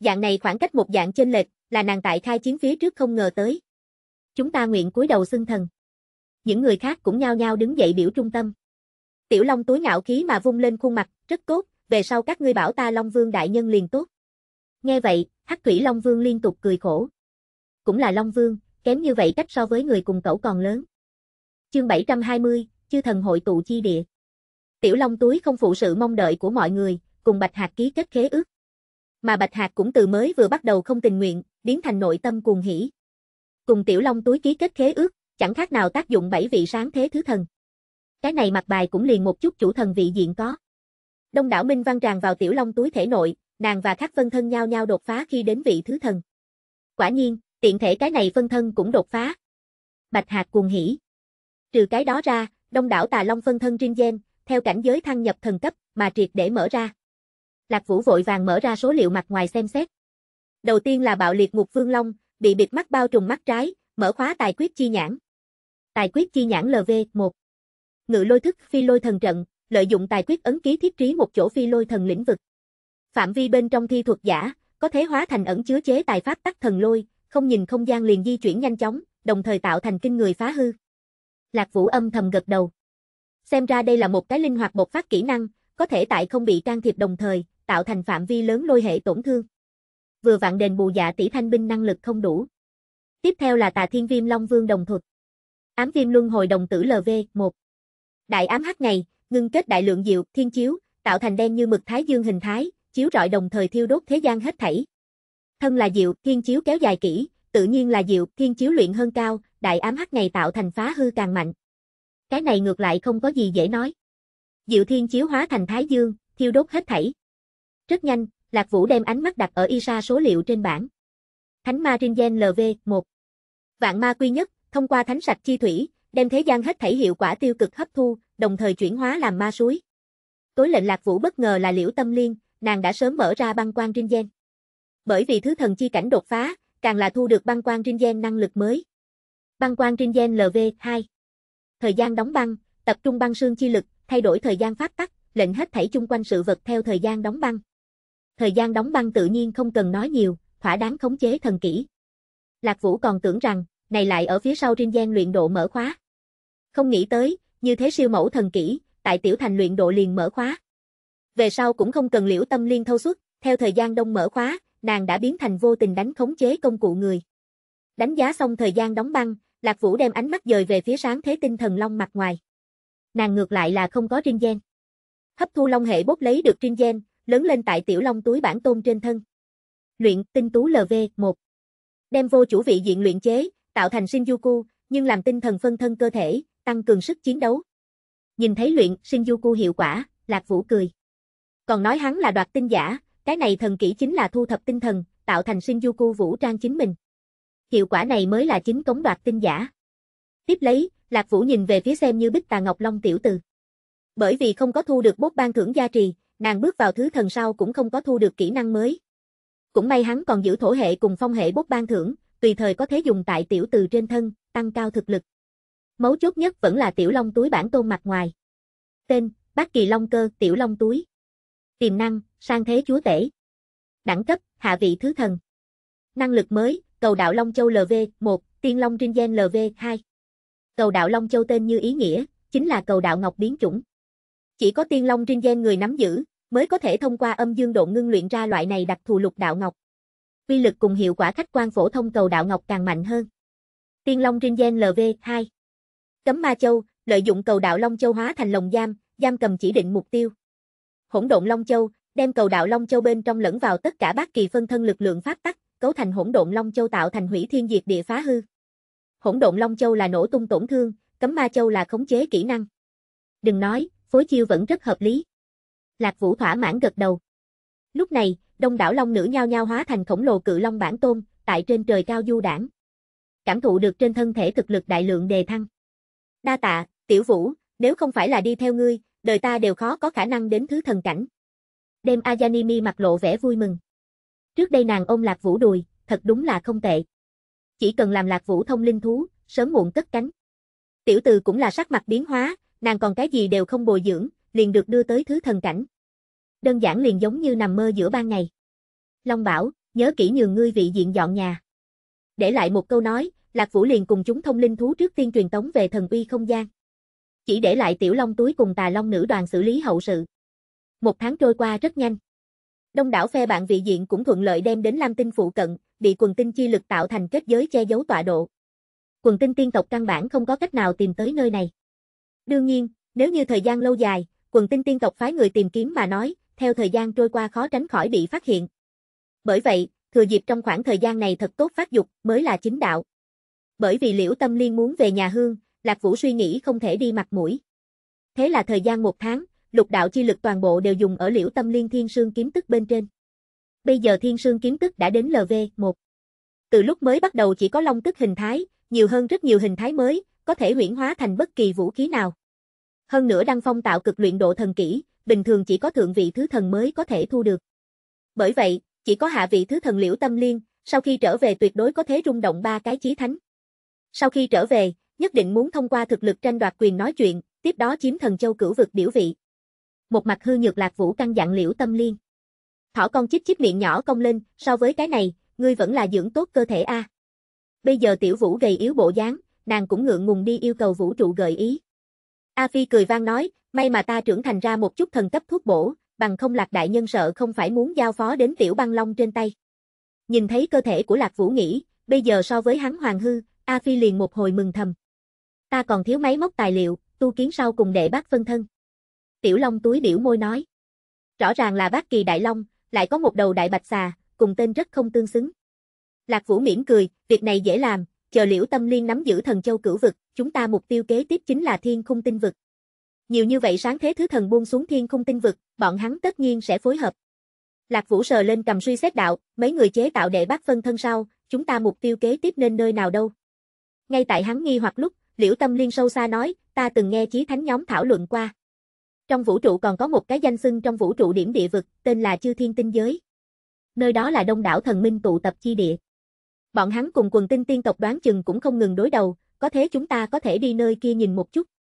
Dạng này khoảng cách một dạng chênh lệch, là nàng tại khai chiến phía trước không ngờ tới. Chúng ta nguyện cúi đầu xưng thần. Những người khác cũng nhao nhao đứng dậy biểu trung tâm. Tiểu Long túi ngạo khí mà vung lên khuôn mặt, rất tốt, về sau các ngươi bảo ta Long Vương đại nhân liền tốt. Nghe vậy, Hắc Thủy Long Vương liên tục cười khổ. Cũng là Long Vương, kém như vậy cách so với người cùng cậu còn lớn. Chương 720, chư thần hội tụ chi địa. Tiểu Long túi không phụ sự mong đợi của mọi người, cùng Bạch Hạc ký kết khế ước. Mà Bạch Hạc cũng từ mới vừa bắt đầu không tình nguyện, biến thành nội tâm cuồng hỉ. Cùng Tiểu Long túi ký kết khế ước, chẳng khác nào tác dụng bảy vị sáng thế thứ thần. Cái này mặt bài cũng liền một chút chủ thần vị diện có. Đông đảo Minh Văn tràn vào Tiểu Long túi thể nội, nàng và các phân Thân nhau nhau đột phá khi đến vị thứ thần. Quả nhiên, tiện thể cái này phân thân cũng đột phá. Bạch Hạc cuồng hỉ. Trừ cái đó ra, đông đảo Tà Long phân thân riêng gen, theo cảnh giới thăng nhập thần cấp mà triệt để mở ra. Lạc Vũ vội vàng mở ra số liệu mặt ngoài xem xét. Đầu tiên là bạo liệt ngục vương long, bị bịt mắt bao trùm mắt trái, mở khóa tài quyết chi nhãn. Tài quyết chi nhãn LV1 ngự lôi thức phi lôi thần trận, lợi dụng tài quyết ấn ký thiết trí một chỗ phi lôi thần lĩnh vực. Phạm vi bên trong thi thuật giả, có thể hóa thành ẩn chứa chế tài pháp tắc thần lôi, không nhìn không gian liền di chuyển nhanh chóng, đồng thời tạo thành kinh người phá hư. Lạc Vũ âm thầm gật đầu. Xem ra đây là một cái linh hoạt bộc phát kỹ năng, có thể tại không bị can thiệp đồng thời, tạo thành phạm vi lớn lôi hệ tổn thương. Vừa vạn đền bù dạ tỷ thanh binh năng lực không đủ. Tiếp theo là Tà Thiên Viêm Long Vương đồng thuật. Ám Viêm Luân Hồi đồng tử LV1. Đại ám hắc này, ngưng kết đại lượng diệu, thiên chiếu, tạo thành đen như mực thái dương hình thái, chiếu rọi đồng thời thiêu đốt thế gian hết thảy. Thân là diệu, thiên chiếu kéo dài kỹ, tự nhiên là diệu, thiên chiếu luyện hơn cao, đại ám hắc này tạo thành phá hư càng mạnh. Cái này ngược lại không có gì dễ nói. Diệu thiên chiếu hóa thành thái dương, thiêu đốt hết thảy. Rất nhanh, Lạc Vũ đem ánh mắt đặt ở Isa số liệu trên bảng. Thánh ma Ringen LV 1. Vạn ma quy nhất, thông qua thánh sạch chi thủy, đem thế gian hết thảy hiệu quả tiêu cực hấp thu, đồng thời chuyển hóa làm ma suối. Tối lệnh lạc vũ bất ngờ là liễu tâm liên, nàng đã sớm mở ra băng quan rinh gen. Bởi vì thứ thần chi cảnh đột phá, càng là thu được băng quan rinh gen năng lực mới. Băng quan rinh gen LV2 Thời gian đóng băng, tập trung băng xương chi lực, thay đổi thời gian pháp tắc, lệnh hết thảy chung quanh sự vật theo thời gian đóng băng. Thời gian đóng băng tự nhiên không cần nói nhiều, thỏa đáng khống chế thần kỹ. Lạc Vũ còn tưởng rằng, này lại ở phía sau rinh gen luyện độ mở khóa. Không nghĩ tới, như thế siêu mẫu thần kỹ, tại tiểu thành luyện độ liền mở khóa. Về sau cũng không cần liễu tâm liên thâu xuất, theo thời gian đông mở khóa, nàng đã biến thành vô tình đánh khống chế công cụ người. Đánh giá xong thời gian đóng băng, Lạc Vũ đem ánh mắt dời về phía sáng thế tinh thần long mặt ngoài. Nàng ngược lại là không có trinh gen. Hấp thu long hệ bốc lấy được trinh gen, lớn lên tại tiểu long túi bản tôn trên thân. Luyện tinh tú LV1. Đem vô chủ vị diện luyện chế, tạo thành Shinjuku, nhưng làm tinh thần phân thân cơ thể, tăng cường sức chiến đấu. Nhìn thấy luyện Sinh Du Shinjuku hiệu quả, Lạc Vũ cười. Còn nói hắn là đoạt tinh giả, cái này thần kỹ chính là thu thập tinh thần, tạo thành Sinh Du Shinjuku vũ trang chính mình. Hiệu quả này mới là chính cống đoạt tinh giả. Tiếp lấy, Lạc Vũ nhìn về phía xem như Bích Tà Ngọc Long tiểu từ. Bởi vì không có thu được bốt ban thưởng gia trì, nàng bước vào thứ thần sau cũng không có thu được kỹ năng mới. Cũng may hắn còn giữ thổ hệ cùng phong hệ bốt ban thưởng, tùy thời có thể dùng tại tiểu từ trên thân, tăng cao thực lực mấu chốt nhất vẫn là tiểu long túi bản tôn mặt ngoài. Tên, Bắc Kỳ Long Cơ, tiểu long túi. Tiềm năng, sang thế chúa tể. Đẳng cấp, hạ vị thứ thần. Năng lực mới, cầu đạo Long Châu LV1, tiên long trinh gen LV2. Cầu đạo Long Châu tên như ý nghĩa, chính là cầu đạo ngọc biến chủng. Chỉ có tiên long trinh gen người nắm giữ, mới có thể thông qua âm dương độ ngưng luyện ra loại này đặc thù lục đạo ngọc. Quy lực cùng hiệu quả khách quan phổ thông cầu đạo ngọc càng mạnh hơn. Tiên Long Trinh Gen LV2 Cấm Ma Châu, lợi dụng cầu đạo Long Châu hóa thành lồng giam, giam cầm chỉ định mục tiêu. Hỗn độn Long Châu, đem cầu đạo Long Châu bên trong lẫn vào tất cả bát kỳ phân thân lực lượng pháp tắc, cấu thành hỗn độn Long Châu tạo thành hủy thiên diệt địa phá hư. Hỗn độn Long Châu là nổ tung tổn thương, Cấm Ma Châu là khống chế kỹ năng. Đừng nói, phối chiêu vẫn rất hợp lý. Lạc Vũ thỏa mãn gật đầu. Lúc này, đông đảo long nữ nhao nhao hóa thành khổng lồ cự long bản tôn, tại trên trời cao du đảng. Cảm thụ được trên thân thể thực lực đại lượng đề thăng. Đa tạ, tiểu vũ, nếu không phải là đi theo ngươi, đời ta đều khó có khả năng đến thứ thần cảnh. Đêm Ayanimi mặt lộ vẻ vui mừng. Trước đây nàng ôm Lạc Vũ đùi, thật đúng là không tệ. Chỉ cần làm Lạc Vũ thông linh thú, sớm muộn cất cánh. Tiểu từ cũng là sắc mặt biến hóa, nàng còn cái gì đều không bồi dưỡng, liền được đưa tới thứ thần cảnh. Đơn giản liền giống như nằm mơ giữa ban ngày. Long bảo, nhớ kỹ nhường ngươi vị diện dọn nhà. Để lại một câu nói, Lạc Vũ liền cùng chúng thông linh thú trước tiên truyền tống về thần uy không gian. Chỉ để lại tiểu long túi cùng tà long nữ đoàn xử lý hậu sự. Một tháng trôi qua rất nhanh. Đông đảo phe bạn vị diện cũng thuận lợi đem đến Lam Tinh phụ cận, bị quần tinh chi lực tạo thành kết giới che giấu tọa độ. Quần tinh tiên tộc căn bản không có cách nào tìm tới nơi này. Đương nhiên, nếu như thời gian lâu dài, quần tinh tiên tộc phái người tìm kiếm mà nói, theo thời gian trôi qua khó tránh khỏi bị phát hiện. Bởi vậy, thừa dịp trong khoảng thời gian này thật tốt phát dục mới là chính đạo bởi vì liễu tâm liên muốn về nhà hương, Lạc Vũ suy nghĩ không thể đi mặt mũi. Thế là thời gian một tháng, lục đạo chi lực toàn bộ đều dùng ở liễu tâm liên thiên sương kiếm tức bên trên. Bây giờ thiên sương kiếm tức đã đến LV1. Từ lúc mới bắt đầu chỉ có long tức hình thái, nhiều hơn rất nhiều hình thái mới, có thể huyển hóa thành bất kỳ vũ khí nào. Hơn nữa đăng phong tạo cực luyện độ thần kỹ, bình thường chỉ có thượng vị thứ thần mới có thể thu được. Bởi vậy, chỉ có hạ vị thứ thần liễu tâm liên, sau khi trở về tuyệt đối có thế rung động ba cái chí thánh. Sau khi trở về, nhất định muốn thông qua thực lực tranh đoạt quyền nói chuyện, tiếp đó chiếm thần châu cửu vực biểu vị. Một mặt hư nhược lạc vũ căn dặn liễu tâm liên. Thỏ con chích chích miệng nhỏ công lên, so với cái này, ngươi vẫn là dưỡng tốt cơ thể a. Bây giờ tiểu vũ gầy yếu bộ dáng, nàng cũng ngượng ngùng đi yêu cầu vũ trụ gợi ý. A Phi cười vang nói, may mà ta trưởng thành ra một chút thần cấp thuốc bổ, bằng không lạc đại nhân sợ không phải muốn giao phó đến tiểu băng long trên tay. Nhìn thấy cơ thể của lạc vũ nghĩ, bây giờ so với hắn hoàng hư, A Phi liền một hồi mừng thầm. Ta còn thiếu máy móc tài liệu, tu kiến sau cùng đệ bác phân thân. Tiểu Long túi biểu môi nói. Rõ ràng là bác kỳ đại long, lại có một đầu đại bạch xà, cùng tên rất không tương xứng. Lạc Vũ mỉm cười, việc này dễ làm, chờ liễu tâm liên nắm giữ thần châu cửu vực, chúng ta mục tiêu kế tiếp chính là thiên khung tinh vực. Nhiều như vậy sáng thế thứ thần buông xuống thiên khung tinh vực, bọn hắn tất nhiên sẽ phối hợp. Lạc Vũ sờ lên cầm suy xét đạo, mấy người chế tạo đệ bác phân thân sau, chúng ta mục tiêu kế tiếp nên nơi nào đâu. Ngay tại hắn nghi hoặc lúc, Liễu Tâm Liên sâu xa nói, ta từng nghe chí thánh nhóm thảo luận qua. Trong vũ trụ còn có một cái danh xưng trong vũ trụ điểm địa vực, tên là Chư Thiên Tinh Giới. Nơi đó là đông đảo thần minh tụ tập chi địa. Bọn hắn cùng quần tinh tiên tộc đoán chừng cũng không ngừng đối đầu, có thế chúng ta có thể đi nơi kia nhìn một chút.